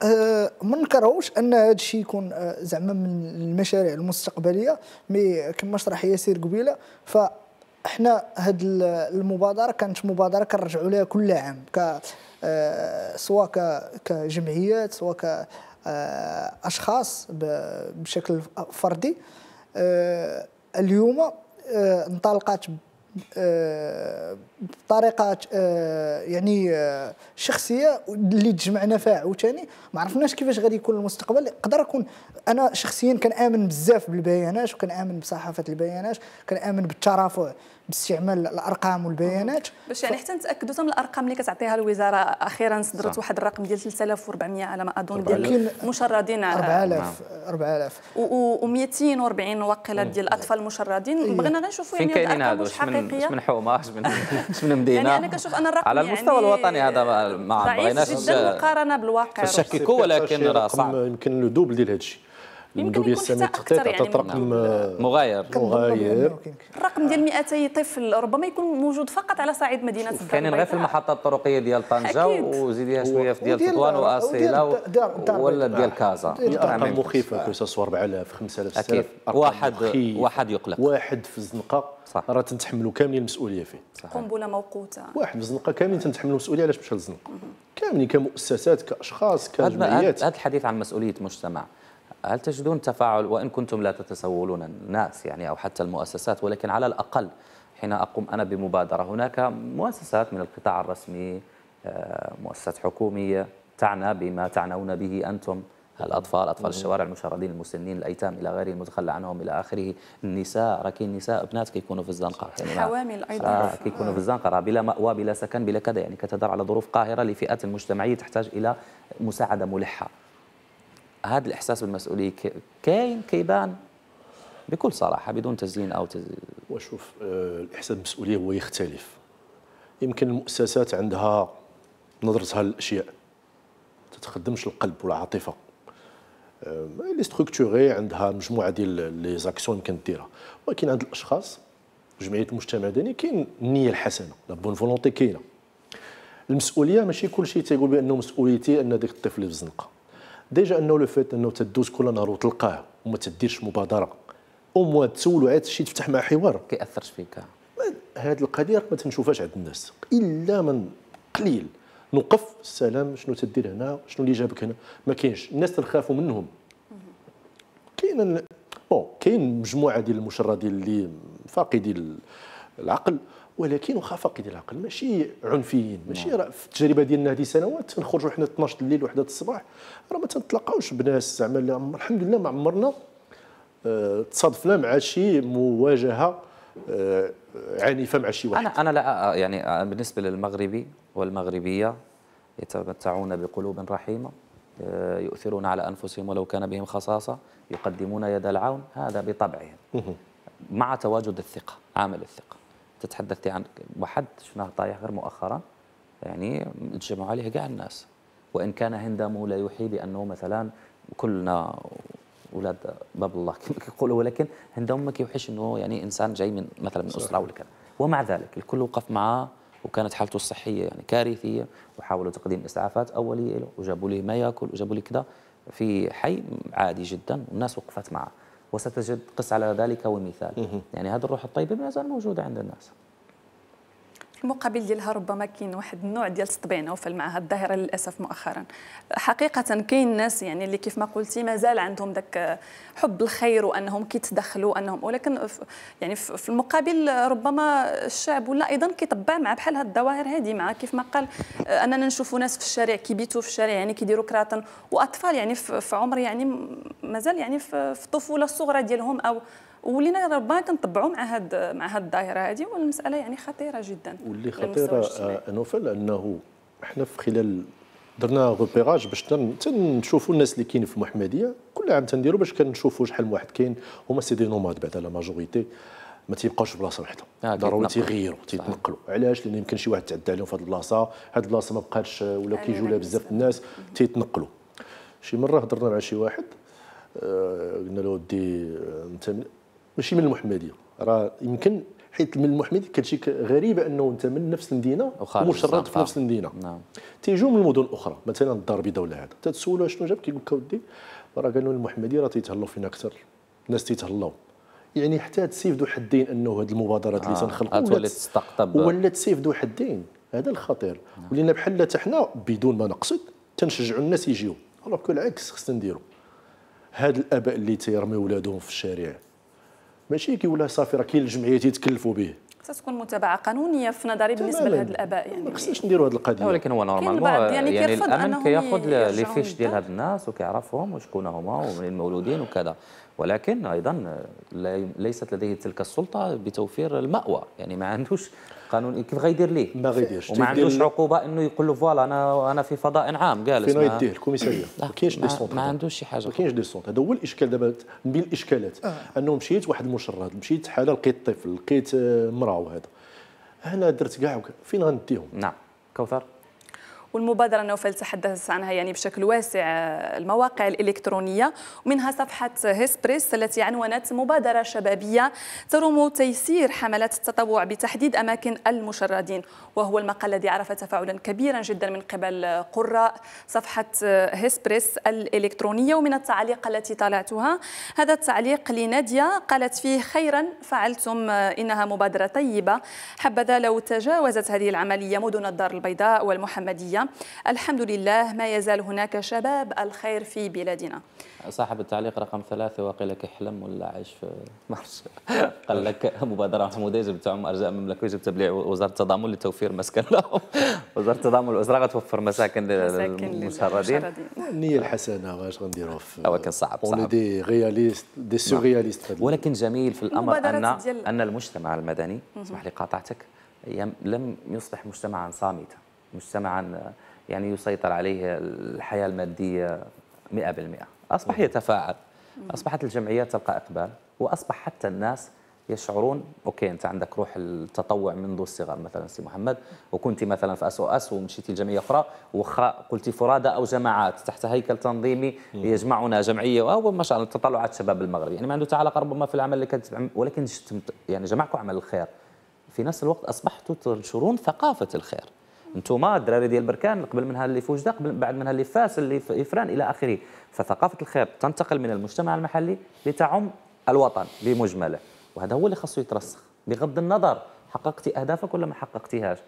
أه ما نكرهوش ان هذا الشيء يكون آه، زعما من المشاريع المستقبليه مي كما شرح ياسير قبيله ف احنا هاد المبادره كانت مبادره كنرجعوا لها كل عام ك آه، سواء كجمعيات سواء كاشخاص بشكل فردي اليوم آه، انطلقت آه، بطريقه آه، يعني آه، شخصيه اللي تجمعنا فيها عاوتاني ما عرفناش كيفاش غادي يكون المستقبل يقدر اكون انا شخصيا كنامن بزاف بالبيانات وكنامن بصحافه البيانات كنامن بالترافع باستعمال الارقام والبيانات باش يعني حتى نتاكدوا من الارقام اللي كتعطيها الوزاره اخيرا صدرت صح. واحد الرقم ديال 3400 على ما اظن ديال المشردين 4000 4000 و240 واقيلا ديال الاطفال المشردين بغينا غير نشوفوا يعني الارقام واش حقيقيه من حومه من مش من مدينه يعني انا كنشوف انا الرقم على المستوى يعني الوطني هذا ما بغيناش جدا مقارنه بالواقع نشككوا ولكن راه صعب يمكن لو دوبل ديال هذا الشيء المندوبيه الساميه التخطيط عطات رقم مغاير مغاير الرقم ديال 200 طفل ربما يكون موجود فقط على صعيد مدينه الدار كاينين غير في المحطه الطرقيه ديال طنجه وزيديها شويه في ديال تطوان واصيله ولا ديال كازا نعم. ارقام مخيفه كو سوا 4000 5000 6000 واحد واحد يقلق واحد في الزنقه صح راه تنتحملوا كاملين المسؤوليه فيه صح قنبله موقوته واحد الزنقه كاملين تنتحملوا المسؤوليه علاش مشى للزنقه كاملين كمؤسسات كاشخاص كجمعيات هذا الحديث عن مسؤوليه مجتمع هل تجدون تفاعل وان كنتم لا تتسولون الناس يعني او حتى المؤسسات ولكن على الاقل حين اقوم انا بمبادره هناك مؤسسات من القطاع الرسمي آه، مؤسسات حكوميه تعنى بما تعنون به انتم الأطفال أطفال الشوارع المشردين المسنين الأيتام إلى غيره المتخلى عنهم إلى آخره النساء راكين نساء بنات كيكونوا في الزنقة يعني حوامل أيضا آه، كيكونوا في الزنقة بلا مأوى بلا سكن بلا كذا يعني كتدار على ظروف قاهرة لفئات مجتمعيه تحتاج إلى مساعدة ملحة هذا الإحساس بالمسؤولية كاين كيبان بكل صراحة بدون تزيين أو تزيين وشوف آه، الإحساس بالمسؤولية هو يختلف يمكن المؤسسات عندها نظرتها للأشياء تتخدمش القلب والعاطفة اللي euh, ستركتوري عندها مجموعه ديال لي زاكسيون يمكن ديرها ولكن عند الاشخاص جمعيه المجتمع المدني كاين النيه الحسنه لا بون فولونتي كاينه المسؤوليه ماشي كل شيء تيقول بانه مسؤوليتي ان ديك الطفل في الزنقه ديجا انه لو فيت انه تدوز كل نهار وتلقاه وما تديرش مبادره او موا تسولو عاد شي تفتح مع حوار كياثرش فيك هذه القضيه ما تنشوفهاش عند الناس الا من قليل نوقف السلام شنو تدير هنا شنو اللي جابك هنا ما كاينش الناس تنخافوا منهم كاين بون كاين مجموعه ديال المشردين اللي فاقدين العقل ولكن واخا فاقدين العقل ماشي عنفيين ماشي نعم. راه في التجربه ديالنا هذه سنوات تنخرجوا حنا 12 الليل وحدة الصباح راه ما تنتلاقاوش بناس زعما الحمد لله ما عمرنا آه، تصادفنا مع شي مواجهه آه، عنيفه فمع شي واحد انا انا لا آه، يعني آه، بالنسبه للمغربي والمغربيه يتمتعون بقلوب رحيمه يؤثرون على انفسهم ولو كان بهم خصاصه يقدمون يد العون هذا بطبعهم مع تواجد الثقه عامل الثقه تتحدثي عن واحد شفناه طايح غير مؤخرا يعني اجتمعوا عليه كاع الناس وان كان هندامه لا يحيي بانه مثلا كلنا اولاد باب الله كما كيقولوا ولكن عندهم ما كيوحش انه يعني انسان جاي من مثلا من اسره ولا كذا ومع ذلك الكل وقف معاه وكانت حالته الصحيه يعني كارثيه وحاولوا تقديم اسعافات اوليه له وجابوا له ما ياكل وجابوا له كذا في حي عادي جدا والناس وقفت معه وستجد قس على ذلك ومثال يعني هذه الروح الطيبه ما زال موجوده عند الناس في المقابل ديالها ربما كاين واحد النوع ديال مع هذه الظاهره للاسف مؤخرا حقيقه كاين ناس يعني اللي كيف ما قلتي مازال عندهم ذاك حب الخير وانهم كيتدخلوا انهم ولكن يعني في المقابل ربما الشعب ولا ايضا كيطبع مع بحال هاد الظواهر هذه مع كيف ما قال آه، اننا نشوفوا ناس في الشارع كيبيتوا في الشارع يعني كيديروا كراطن واطفال يعني في عمر يعني مازال يعني في الطفوله الصغرى ديالهم او ولينا ربما كنطبعوا مع هاد مع هاد الظاهره هذه والمساله يعني خطيره جدا واللي خطيره آه، نوفل انه احنا في خلال درنا روبيراج باش تنشوفوا الناس اللي كاين في المحمديه كل عام تنديروا باش كنشوفوا شحال من واحد كاين هما سي دي نوماد بعدا لا ماجوريتي ما تيبقاوش في بلاصه وحده آه، ضروري تيغيروا تيتنقلوا علاش لان يمكن شي واحد تعدى عليهم في هذه البلاصه هذه البلاصه ما بقاتش ولا كيجوا لها بزاف الناس تيتنقلوا شي مره هضرنا مع شي واحد آه، قلنا له ودي انت ماشي من المحمديه راه يمكن حيت من المحمديه كتجي غريبه انه انت من نفس المدينه ومشرد في نفس المدينه نعم تيجوا من المدن اخرى مثلا الدار البيضاء ولا هذا تتسولوا شنو جاب كيقول لك اودي راه قالوا المحمديه راه تيتهلاو فينا اكثر الناس تيتهلاو يعني حتى تسيف ذو حدين انه هذه المبادرات اللي آه. تنخلقوا ولات تستقطب ولات تسيف ذو حدين هذا الخطير نعم. ولينا بحال حتى حنا بدون ما نقصد تنشجعوا الناس يجيو والله بكل عكس خصنا نديروا هاد الاباء اللي تيرميو ولادهم في الشارع ماشي كيقول صافي راه كاين الجمعيات يتكلفوا به تكون متابعه قانونيه في نظري بالنسبه لهاد الاباء يعني ما خصناش نديروا هاد القضيه ولكن هو نورمالمون يعني, يعني الامن كياخذ لي فيش ديال هاد الناس وكيعرفهم وشكون هما ومنين مولودين وكذا ولكن ايضا ليست لديه تلك السلطه بتوفير الماوى يعني ما عندوش قانون كيف غيدير ليه ما غيديرش وما عندوش عقوبه انه يقول له فوالا انا انا في فضاء عام جالس فين يديه الكوميساريه ما كاينش دي سونتر ما عندوش شي حاجه ما كاينش دي سونتر هذا هو الاشكال دابا من بين الاشكالات آه. انه مشيت واحد المشرد مشيت حاله لقيت طفل لقيت آه، مراه وهذا هنا درت كاع فين غنديهم نعم كوثر والمبادرة نوفل تحدث عنها يعني بشكل واسع آه، المواقع الإلكترونية ومنها صفحة هيسبريس التي عنونت مبادرة شبابية تروم تيسير حملات التطوع بتحديد أماكن المشردين وهو المقال الذي عرف تفاعلا كبيرا جدا من قبل قراء صفحة هيسبريس الإلكترونية ومن التعليق التي طالعتها هذا التعليق لنادية قالت فيه خيرا فعلتم آه، إنها مبادرة طيبة حبذا لو تجاوزت هذه العملية مدن الدار البيضاء والمحمدية العربية الحمد لله ما يزال هناك شباب الخير في بلادنا صاحب التعليق رقم ثلاثة وقيل لك احلم ولا عايش في مارش قال لك مبادرة محموده جبت عم أرجاء المملكة جبت تبليع وزارة التضامن لتوفير مسكن لهم وزارة التضامن الأسرة غتوفر مساكن للمشردين النية الحسنة واش غنديروا ولكن صعب صعب دي رياليست دي سورياليست ولكن جميل في الأمر أن أن المجتمع المدني اسمح لي قاطعتك لم يصبح مجتمعا صامتا مجتمعا يعني يسيطر عليه الحياة المادية 100% أصبح يتفاعل أصبحت الجمعيات تلقى إقبال وأصبح حتى الناس يشعرون اوكي انت عندك روح التطوع منذ الصغر مثلا سي محمد وكنت مثلا في اس او اس ومشيتي لجمعيه اخرى واخا قلتي فرادى او جماعات تحت هيكل تنظيمي يجمعنا جمعيه او ما شاء الله تطلعات شباب المغرب يعني ما عنده علاقه ربما في العمل اللي كنت ولكن يعني جمعكم عمل الخير في نفس الوقت اصبحتوا تنشرون ثقافه الخير انتوما الدراري ديال بركان قبل منها اللي في وجده قبل بعد منها اللي في فاس اللي في افران الى اخره فثقافه الخير تنتقل من المجتمع المحلي لتعم الوطن بمجمله وهذا هو اللي خاصو يترسخ بغض النظر حققتي اهدافك ولا ما حققتيهاش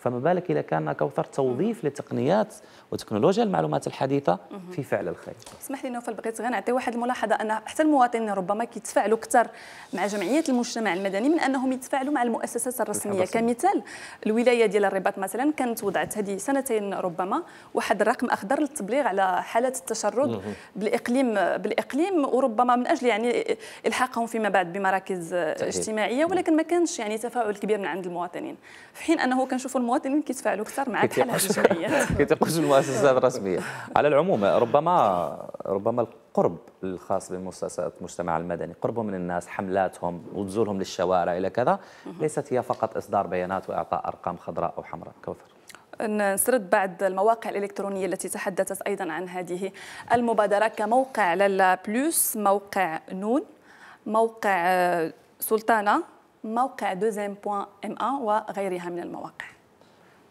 فما بالك إذا كان كوثر توظيف لتقنيات وتكنولوجيا المعلومات الحديثه في فعل الخير. اسمح لي نوفل بغيت غير نعطي واحد الملاحظه ان حتى المواطنين ربما كيتفاعلوا اكثر مع جمعيات المجتمع المدني من انهم يتفاعلوا مع المؤسسات الرسميه كمثال الولايه ديال الرباط مثلا كانت وضعت هذه سنتين ربما واحد الرقم اخضر للتبليغ على حالات التشرد بالاقليم بالاقليم وربما من اجل يعني الحاقهم فيما بعد بمراكز اجتماعيه ولكن ما كانش يعني تفاعل كبير من عند المواطنين في حين انه كنشوفوا المواطن كيتفاعلوا فعله اكثر مع الحاله الجمعيه الجمعيات المؤسسات الرسميه على العموم ربما ربما القرب الخاص بمؤسسات المجتمع المدني قربهم من الناس حملاتهم وتزورهم للشوارع الى كذا ليست هي فقط اصدار بيانات واعطاء ارقام خضراء او حمراء كوثر نسرد بعض المواقع الإلكترونية التي تحدثت أيضا عن هذه المبادرة كموقع لالا بلوس موقع نون موقع آه، سلطانة موقع دوزين بوان ام إيه وغيرها من المواقع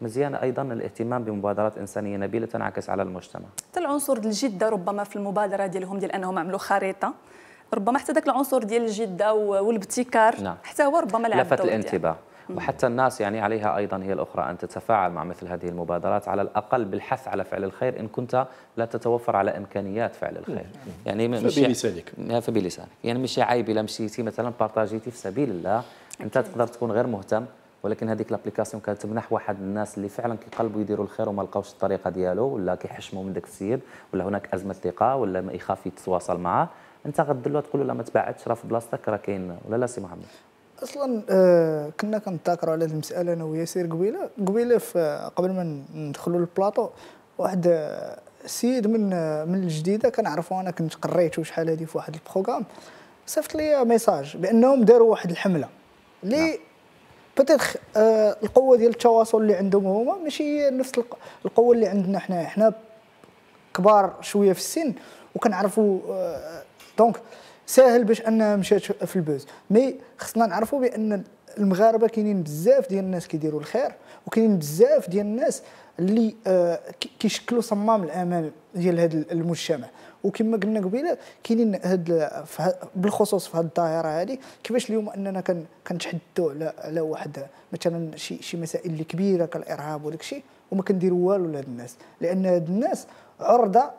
مزيانة أيضا الاهتمام بمبادرات إنسانية نبيلة تنعكس على المجتمع حتى العنصر الجدة ربما في المبادرة ديالهم ديال أنهم عملوا خريطة ربما حتى ذاك العنصر ديال الجده والابتكار نعم. حتى هو ربما لفت الانتباه وحتى الناس يعني عليها ايضا هي الاخرى ان تتفاعل مع مثل هذه المبادرات على الاقل بالحث على فعل الخير ان كنت لا تتوفر على امكانيات فعل الخير نعم. يعني, يعني مش فبلسانك فبلسانك يعني مش عيب الا مشيتي مثلا بارطاجيتي في سبيل الله انت تقدر تكون غير مهتم ولكن هذيك لابليكاسيون كانت تمنح واحد الناس اللي فعلا كيقلبوا يديروا الخير وما لقاوش الطريقه ديالو ولا كيحشموا من داك السيد ولا هناك ازمه ثقه ولا ما يخاف يتواصل معاه انت غدير له تقول له لا ما تبعدش راه في بلاصتك راه كاين ولا لا سي محمد اصلا آه كنا كنتذكروا على هذه المساله انا وياسير قبيله قبيله قبل ما ندخلوا للبلاطو واحد السيد آه، من آه، من الجديده كنعرفو انا كنت قريته شحال هذه في واحد البروغرام صيفط لي ميساج بانهم داروا واحد الحمله اللي نعم. بتيتخ آه القوه ديال التواصل اللي عندهم هما ماشي هي نفس القوه اللي عندنا حنا حنا كبار شويه في السن وكنعرفوا آه دونك ساهل باش انها مشات في البوز مي خصنا نعرفوا بان المغاربه كاينين بزاف ديال الناس كيديروا الخير وكاينين بزاف ديال الناس اللي آه كيشكلوا صمام الامام ديال هذا المجتمع وكما قلنا قبيله كاينين هاد بالخصوص في هاد الظاهره هادي كيفاش اليوم اننا كنتحدوا على على واحد مثلا شي شي مسائل اللي كبيره كالارهاب وداك الشيء وما كنديروا والو لهاد الناس لان هاد الناس عرضه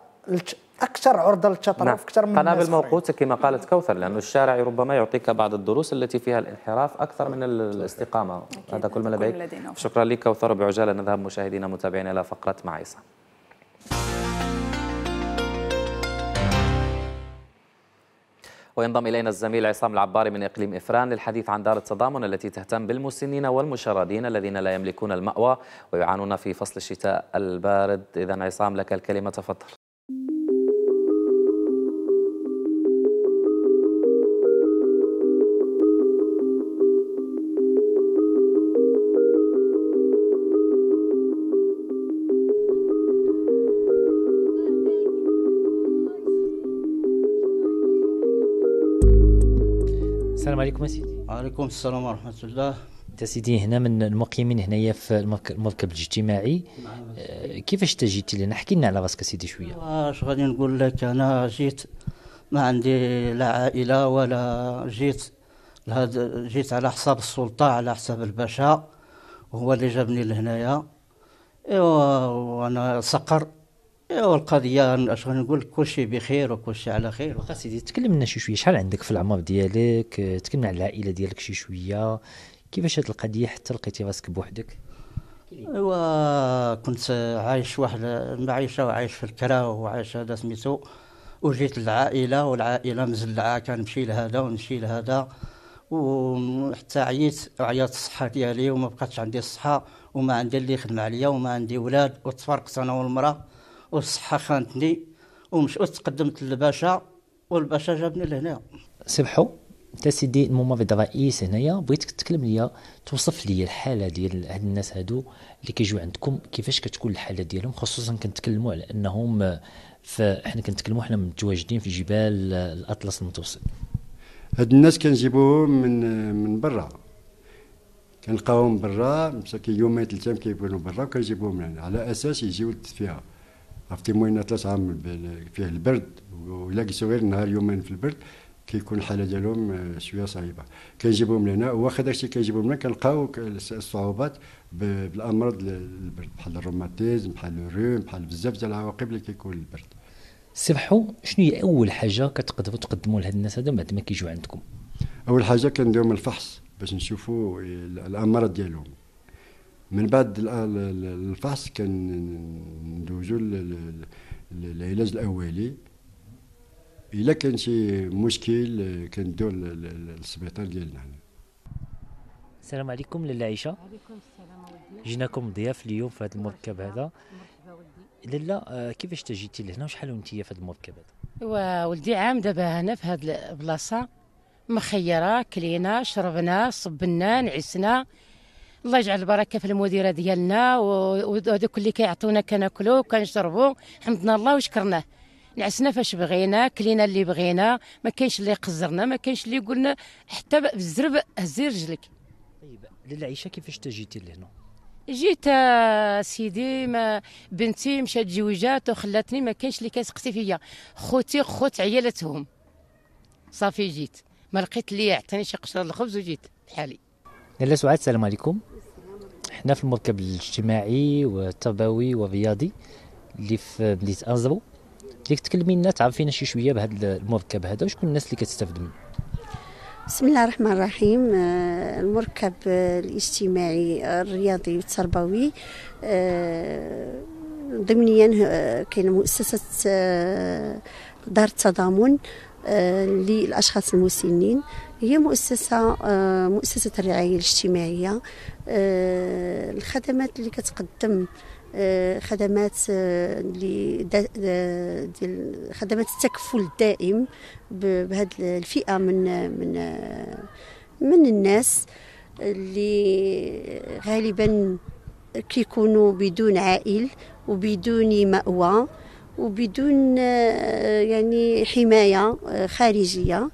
اكثر عرضه للتطرف نعم. اكثر من قنابل موقوته كما قالت كوثر لانه الشارع ربما يعطيك بعض الدروس التي فيها الانحراف اكثر من الاستقامه هذا كل ما لديك شكرا لك كوثر بعجاله نذهب مشاهدينا متابعينا الى فقره معيصه وينضم إلينا الزميل عصام العباري من إقليم إفران للحديث عن دار التضامن التي تهتم بالمسنين والمشردين الذين لا يملكون المأوى ويعانون في فصل الشتاء البارد إذا عصام لك الكلمة تفضل السلام عليكم سيدي وعليكم السلام ورحمه الله انت سيدي هنا من المقيمين هنايا في المركب الاجتماعي آه، كيفاش تجيتي لنا احكي لنا على راسك سيدي شويه آه، واش غادي نقول لك انا جيت ما عندي لا عائله ولا جيت لهذا جيت على حساب السلطه على حساب الباشا هو اللي جابني لهنايا ايوا وانا صقر ايوا القضيه اش غنقول لك كلشي بخير وكلشي على خير واخا سيدي تكلم لنا شي شويه شحال عندك في العمر ديالك تكلمنا على العائله ديالك شي شويه كيفاش هاد القضيه حتى لقيتي راسك بوحدك ايوا كنت عايش واحد معيشه وعايش في الكرا وعايش هذا سميتو وجيت للعائله والعائله مزلعه كنمشي لهذا ونمشي لهذا وحتى عييت عيات الصحه ديالي وما بقاتش عندي الصحه وما عندي اللي يخدم عليا وما عندي ولاد وتفرقت انا والمراه والصحه خانتني ومشيت تقدمت للباشا والباشا جابني لهنا سمحوا انت سيدي الممرض الرئيس هنايا بغيتك تكلم ليا توصف ليا الحاله ديال هاد الناس هادو اللي كيجيو عندكم كيفاش كتكون الحاله ديالهم خصوصا كنتكلموا على انهم فاحنا كنتكلموا حنا متواجدين في جبال الاطلس المتوسط هاد الناس كنجيبوهم من من برا كنلقاوهم برا مساكين يومين ثلاثه كيبانو برا وكنجيبوهم هنا يعني، على اساس يجيو للتدفئه عرفتي موين ثلاث عام فيه البرد ويلاقي غير نهار يومين في البرد كيكون الحاله ديالهم آه، شويه صعيبه كنجيبهم لهنا واخا داكشي كنجيبهم لهنا كنلقاو الصعوبات بالامراض البرد بحال الروماتيزم بحال الروم بحال بزاف ديال العواقب اللي كيكون البرد سي شنو هي اول حاجه كتقدروا تقدموا لهاد الناس هادو بعد ما كيجيو عندكم اول حاجه كنديرهم الفحص باش نشوفوا الامراض ديالهم من بعد الفحص كندوزو للعلاج الاولي الا كان شي مشكل كندو للسبيطار ديالنا هنا السلام عليكم لاله عيشه وعليكم السلام جيناكم ضياف اليوم في هذا المركب هذا لاله كيفاش تجيتي لهنا وشحال وانت في هذا المركب هذا ولدي عام دابا هنا في هذه البلاصه مخيره كلينا شربنا صبنا نعسنا الله يجعل البركه في المديره ديالنا وهذوك اللي كيعطونا كناكلو وكنشربو حمدنا الله وشكرناه نعسنا فاش بغينا كلينا اللي بغينا ما كاينش اللي قزرنا ما كاينش اللي قلنا حتى بالزرب هزي رجلك طيب للعيشه كيفاش تجيتي لهنا جيت آه، سيدي ما بنتي مشات تزوجات وخلاتني ما كاينش اللي كيسقسي فيا خوتي خوت عيالتهم صافي جيت ما لقيت اللي يعطيني شي قشره الخبز وجيت بحالي لاله سعاد السلام عليكم حنا في المركب الاجتماعي والتربوي والرياضي اللي في مدينه انزرو اللي تكلمي لنا تعرفينا شي شويه بهذا المركب هذا وشكون الناس اللي كتستافد منه بسم الله الرحمن الرحيم آه، المركب الاجتماعي الرياضي والتربوي آه، ضمنيا آه، كاين مؤسسه دار التضامن للاشخاص المسنين هي مؤسسه مؤسسه الرعايه الاجتماعيه آه، الخدمات اللي كتقدم آه، خدمات آه، اللي ديال خدمات التكفل الدائم بهذه الفئه من من من الناس اللي غالبا كيكونوا بدون عائل وبدون مأوى وبدون يعني حماية خارجية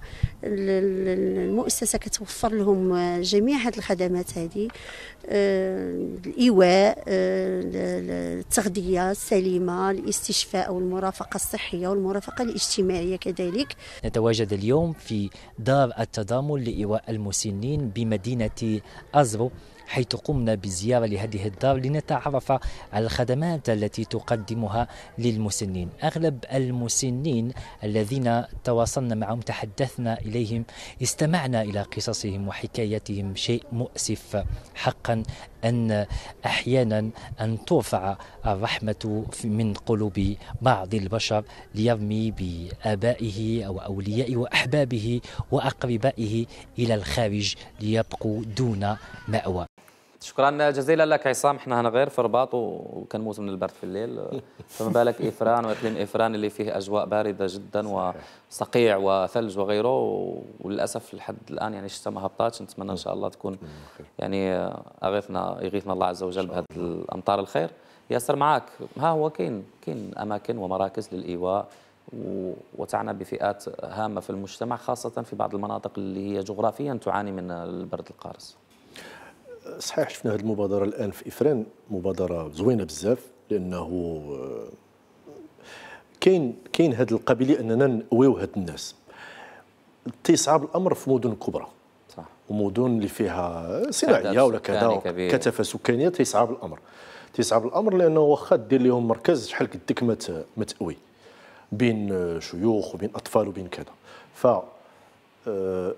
المؤسسه كتوفر لهم آه، جميع هذه الخدمات هذه آه، الايواء آه، التغذيه السليمه الاستشفاء والمرافقه الصحيه والمرافقه الاجتماعيه كذلك نتواجد اليوم في دار التضامن لايواء المسنين بمدينه ازرو حيث قمنا بزيارة لهذه الدار لنتعرف على الخدمات التي تقدمها للمسنين أغلب المسنين الذين تواصلنا معهم تحدثنا إليهم استمعنا إلى قصصهم وحكاياتهم شيء مؤسف حقا أن أحيانا أن ترفع الرحمة من قلوب بعض البشر ليرمي بآبائه أو أولياء وأحبابه وأقربائه إلى الخارج ليبقوا دون مأوى شكرا جزيلا لك عصام احنا هنا غير في الرباط وكان موسم البرد في الليل فما بالك افران واقليم افران اللي فيه اجواء بارده جدا وصقيع وثلج وغيره وللاسف لحد الان يعني الشتاء ما هبطاتش نتمنى ان شاء الله تكون يعني اغيثنا يغيثنا الله عز وجل بهذه الامطار الخير ياسر معك ها هو كاين كاين اماكن ومراكز للايواء وتعنى بفئات هامه في المجتمع خاصه في بعض المناطق اللي هي جغرافيا تعاني من البرد القارس صحيح شفنا هذه المبادره الان في افران مبادره زوينه بزاف لانه آه، كاين كاين هذه القابليه اننا نقويو هاد الناس تيصعب الامر في مدن كبرى صح ومدن اللي فيها صناعيه ولا كذا كثافه سكانيه تيصعب الامر تيصعب الامر لانه واخا دير لهم مركز شحال قدك ما تقوي بين آه، شيوخ وبين اطفال وبين كذا ف هذه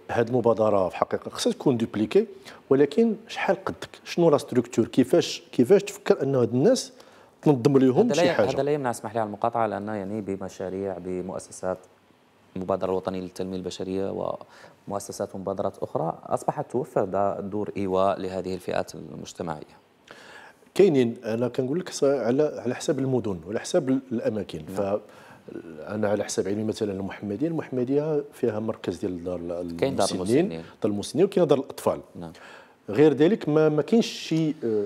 آه، المبادره في الحقيقه خصها تكون دوبليكي ولكن شحال قدك شنو لا ستركتور كيفاش كيفاش تفكر انه هاد الناس تنظم لهم شي حاجه هذا لا يمنع اسمح لي على المقاطعه لان يعني بمشاريع بمؤسسات المبادره الوطنيه للتنميه البشريه ومؤسسات ومبادرات اخرى اصبحت توفر دور ايواء لهذه الفئات المجتمعيه كاينين انا كنقول لك على على حساب المدن وعلى حساب الاماكن نعم. ف انا على حساب علمي مثلا المحمديه المحمديه فيها مركز ديال دار المسنين دار المسنين, المسنين وكاين دار الاطفال نعم. غير ذلك ما ما كاينش شي آه،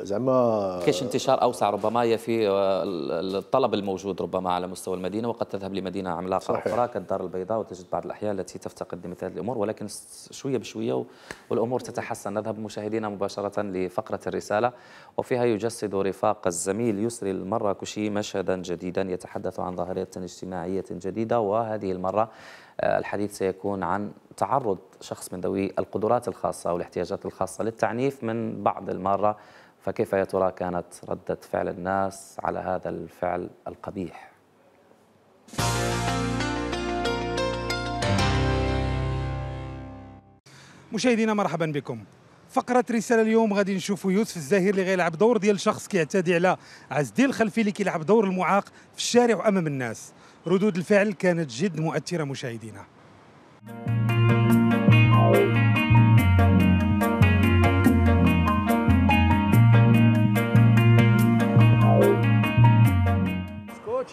زعما كاش انتشار اوسع ربما هي في آه، الطلب الموجود ربما على مستوى المدينه وقد تذهب لمدينه عملاقه صحيح. اخرى كالدار البيضاء وتجد بعض الاحياء التي تفتقد لمثل هذه الامور ولكن شويه بشويه والامور تتحسن نذهب مشاهدينا مباشره لفقره الرساله وفيها يجسد رفاق الزميل يسري المراكشي مشهدا جديدا يتحدث عن ظاهره اجتماعيه جديده وهذه المره آه، الحديث سيكون عن تعرض شخص من ذوي القدرات الخاصه او الاحتياجات الخاصه للتعنيف من بعض المره فكيف يا ترى كانت ردة فعل الناس على هذا الفعل القبيح؟ مشاهدينا مرحبا بكم فقرة رسالة اليوم غادي نشوفوا يوسف الزاهر اللي غيلعب دور ديال شخص كيعتدي على عز الدين الخلفي اللي كيلعب دور المعاق في الشارع وامام الناس ردود الفعل كانت جد مؤثرة مشاهدينا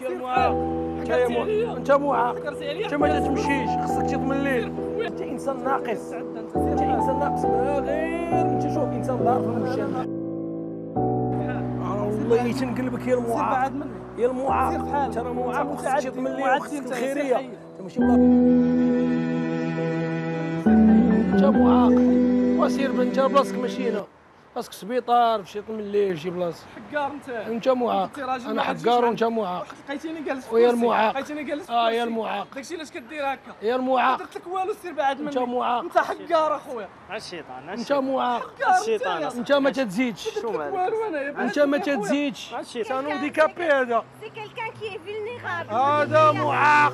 يا المعاق انت يا معاق انت معاق انت ما تمشيش خصك تضمن من الليل انت انسان ناقص انت انسان ناقص غير انت شوف انسان ضار في المجتمع والله تنقلبك يا المعاق يا المعاق راه معاق خصك تيط الليل وخصك الخيريه انت ماشي انت معاق وسير بنت بلاصتك ماشي هنا خاصك سبيطار باش يطمن ليه شي بلاصه حكار انت انت معاق انا حكار وانت معاق لقيتيني جالس ويا المعاق لقيتيني جالس اه يا المعاق داكشي علاش كدير هكا يا المعاق درت لك والو سير بعد مني انت معاق انت حكار اخويا الشيطان انت معاق الشيطان انت ما تزيدش انت ما تزيدش انت نونديكابي هذا سي كيلكان كي فيلنيغابل هذا معاق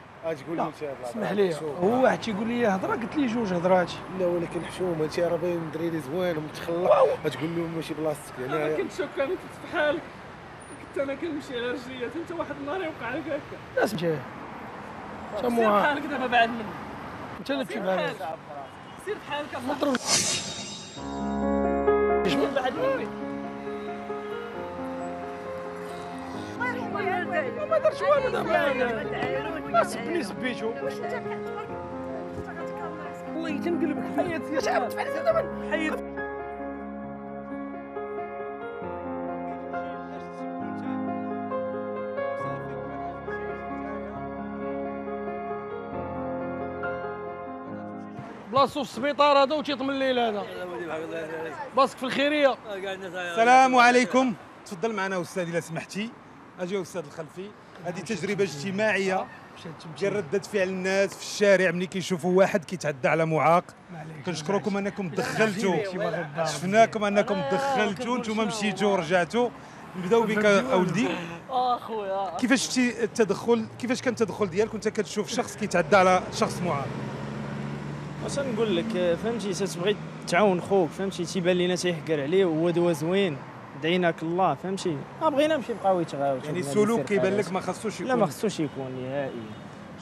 آه، تقول لي انت اسمح لي هو واحد تيقول لي هضره قلت لي جوج هضرات لا ولكن حشومه انت راه باين دريري زوين ومتخلق تقول لهم ماشي بلاصتك يعني انا كنت انا كنت بحالك قلت انا كنمشي على رجليات انت واحد النهار يوقع لك هكا لازم جاي سير بحالك دابا بعد مني انت اللي سير بحالك سير بحالك اصاحبي بعد مني ما والو دابا ما حياتي دابا حياتي بلاصتو في السبيطار هذا وتيطمن الليل هذا باسك في الخيريه السلام عليكم تفضل معنا استاذ الا سمحتي اجي استاذ الخلفي هذه تجربه اجتماعيه ديال رده فعل الناس في الشارع ملي كيشوفوا واحد كيتعدى على معاق كنشكركم انكم دخلتوا شفناكم انكم آه، دخلتوا انتم مشيتوا ورجعتوا نبداو بك اولدي اخويا آه، كيفاش شفتي التدخل كيفاش كان التدخل ديالك وانت كتشوف شخص كيتعدى على شخص معاق واش نقول لك فهمتي تتبغي تعاون خوك فهمتي تيبان لينا تيحكر عليه وهو دوا زوين دعيناك الله فهمتي ما بغينا نمشي نبقاو يتغاوتوا يعني السلوك كيبان لك ما خصوش يكون لا ما خصوش يكون نهائيا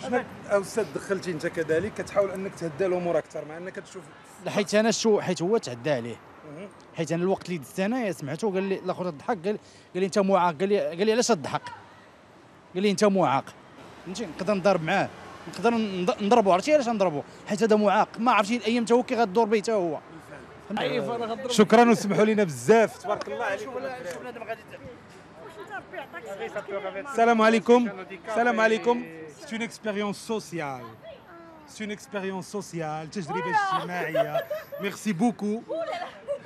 شنو استاذ دخلتي انت كذلك كتحاول انك تهدى الامور اكثر مع انك تشوف حيت انا شو حيت هو تعدى عليه حيت انا الوقت اللي دزت انايا سمعته قال لي الاخر تضحك قال لي انت معاق قال لي قال لي علاش تضحك قال لي انت معاق فهمتي نقدر نضرب معاه نقدر نضربه عرفتي علاش نضربه حيت هذا معاق ما عرفتي الايام تا هو كي غدور به حتى هو اي فراغ شكرا وسمحوا لنا بزاف تبارك الله عليكم شوف بنادم غادي السلام عليكم السلام عليكم سي اون اكسبيريونس سوسيال سي اون اكسبيريونس سوسيال تجربه اجتماعيه ميرسي بوكو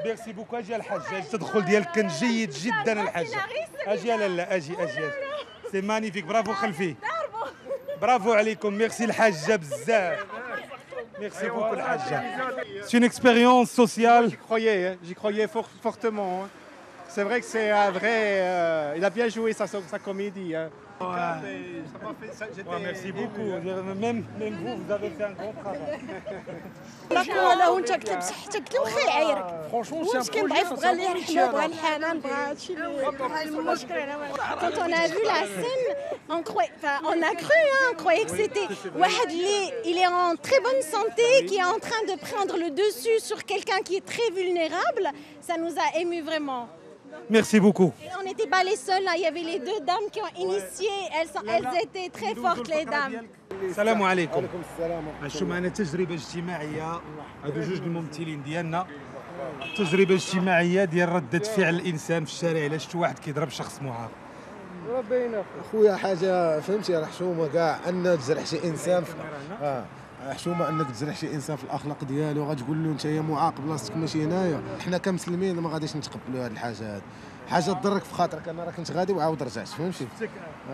ميرسي بوكو اجي الحاج التدخل ديالك كان جيد جدا الحاج اجي لا لا اجي اجي سي مانيفيك برافو خلفي برافو عليكم ميرسي الحاجه بزاف ميرسي بوكو الحاجه C'est une expérience sociale. J'y croyais, hein. j'y croyais fortement. Hein c'est vrai que c'est un vrai. Euh, il a bien joué sa, comédie. Hein. merci beaucoup. Même, vous, vous avez fait un grand travail. Franchement, c'est un ah, Quand on a vu la scène, on, on a cru, hein, on croyait que c'était il est en très bonne santé, ah qui est en train de prendre le dessus sur quelqu'un qui est très vulnérable. Ça nous a émus vraiment. Merci beaucoup. Et on n'était pas les seuls, là. il y avait les deux dames qui ont initié, elles, sont, elles étaient très fortes les dames. السلام عليكم وعليكم السلام شوف انا تجربه اجتماعيه هادو جوج الممثلين ديالنا تجربه اجتماعيه ديال رده فعل الانسان في الشارع الا شفت واحد كيضرب شخص معاق باينه خويا حاجه فهمتي راه حشومه كاع ان تجرح شي انسان ف... آه. حشومه انك تجرح شي انسان في الاخلاق ديالو غتقول له انت يا معاق بلاصتك ماشي هنايا حنا كمسلمين ما غاديش نتقبلوا هذه الحاجه هذه حاجه تضرك في خاطرك انا راه كنت غادي وعاود رجعت فهمتي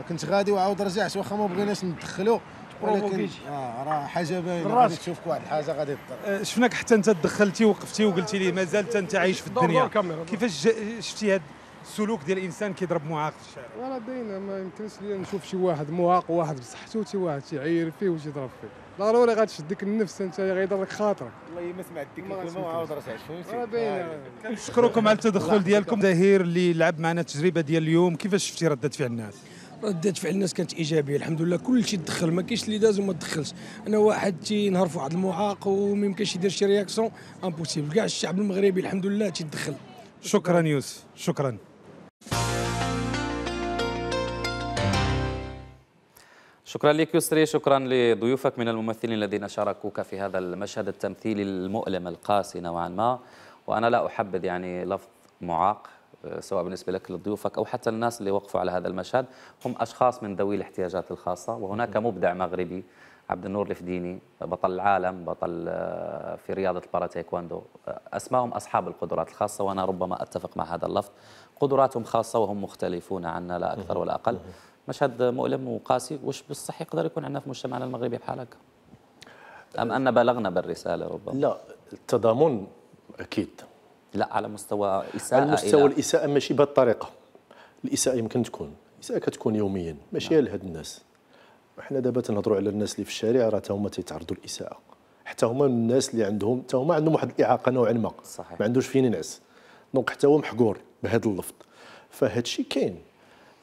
كنت غادي وعاود رجعت واخا ما بغيناش ندخلو ولكن اه راه حاجه باينه غادي تشوفك واحد الحاجه غادي تضر آه، شفناك حتى انت دخلتي وقفتي وقلتي لي مازال انت عايش في الدنيا كيفاش شفتي هاد السلوك ديال الانسان كيضرب معاق في الشارع راه باينه ما يمكنش لي نشوف شي واحد معاق واحد بصحته وشي واحد تيعير فيه وتيضرب فيه ضروري غتشدك النفس انت غيضرب لك خاطرك والله ما سمعت ديك الكلمه وعاود رجعت فهمتي باينه كنشكركم على التدخل ديالكم زهير اللي لعب معنا التجربه ديال اليوم كيفاش شفتي رده فعل الناس ردات فعل الناس كانت ايجابيه الحمد لله كلشي تدخل ما كاينش اللي داز وما تدخلش انا واحد تينهار في واحد المعاق وما يمكنش يدير شي رياكسيون امبوسيبل كاع الشعب المغربي الحمد لله تيدخل شكرا يوسف شكرا شكرا لك يسري شكرا لضيوفك من الممثلين الذين شاركوك في هذا المشهد التمثيلي المؤلم القاسي نوعا ما وأنا لا أحبذ يعني لفظ معاق آه، سواء بالنسبة لك لضيوفك أو حتى الناس اللي وقفوا على هذا المشهد هم أشخاص من ذوي الاحتياجات الخاصة وهناك مبدع مغربي عبد النور الفديني بطل العالم بطل آه، في رياضة الباراتايكواندو اسمائهم آه، أصحاب القدرات الخاصة وأنا ربما أتفق مع هذا اللفظ قدراتهم خاصه وهم مختلفون عنا لا اكثر ولا اقل مشهد مؤلم وقاسي وش بالصح يقدر يكون عندنا في مجتمعنا المغربي بحال هكا ام ان بلغنا بالرساله ربما لا التضامن اكيد لا على مستوى اساءه على مستوى الاساءه ماشي بهذه الطريقه الاساءه يمكن تكون الاساءه كتكون يوميا ماشي نعم. لهاد الناس وحنا دابا تنهضروا على الناس اللي في الشارع راه هما تيتعرضوا للاساءه حتى هما الناس اللي عندهم حتى هما عندهم واحد الاعاقه نوعا ما صحيح. ما عندوش فين ينعس دونك حتى هو محقور بهذا اللفظ فهذا الشيء كاين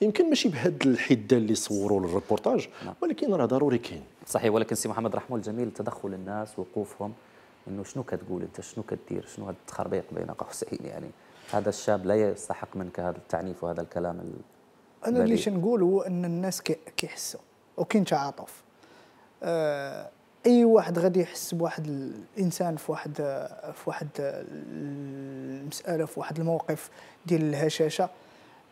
يمكن ماشي بهذه الحده اللي صوروا للريبورتاج نعم. ولكن راه ضروري كاين صحيح ولكن سي محمد رحمه الجميل تدخل الناس وقوفهم انه شنو كتقول انت شنو كدير شنو هذا التخربيق بين قوسين يعني هذا الشاب لا يستحق منك هذا التعنيف وهذا الكلام انا اللي شنقول هو ان الناس كيحسوا وكاين تعاطف آه اي واحد غادي يحس بواحد الانسان في واحد في واحد المساله في واحد الموقف ديال الهشاشه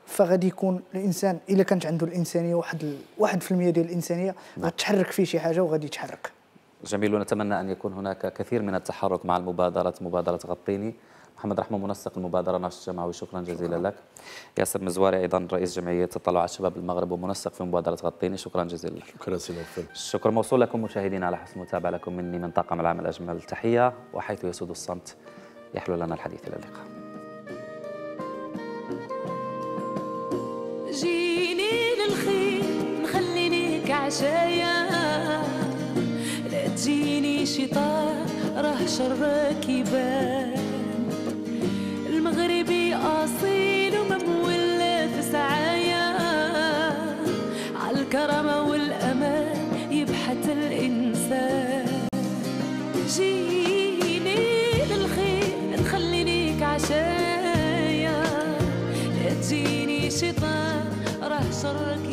فغادي يكون الانسان الا كانت عنده الانسانيه واحد 1% ديال الانسانيه نعم. غتحرك فيه شي حاجه وغادي يتحرك جميل ونتمنى ان يكون هناك كثير من التحرك مع المبادره مبادره غطيني محمد رحمه منسق المبادرة ناشط الجمعوي شكرا جزيلا شكرا. لك ياسر مزواري أيضا رئيس جمعية تطلع على الشباب المغرب ومنسق في مبادرة غطيني شكرا جزيلا لك شكرا سيدي الشكر موصول لكم مشاهدينا على حسن المتابعة لكم مني من طاقم العمل أجمل تحية وحيث يسود الصمت يحلو لنا الحديث إلى اللقاء جيني للخير نخليني كعشايا لا تجيني شيطان راه شرك يبان مغربي أصيل وممول في سعايا عالكرمة والأمان يبحث الإنسان جيني للخير نخلي ليك عشايا لا تجيني شيطان راه شرك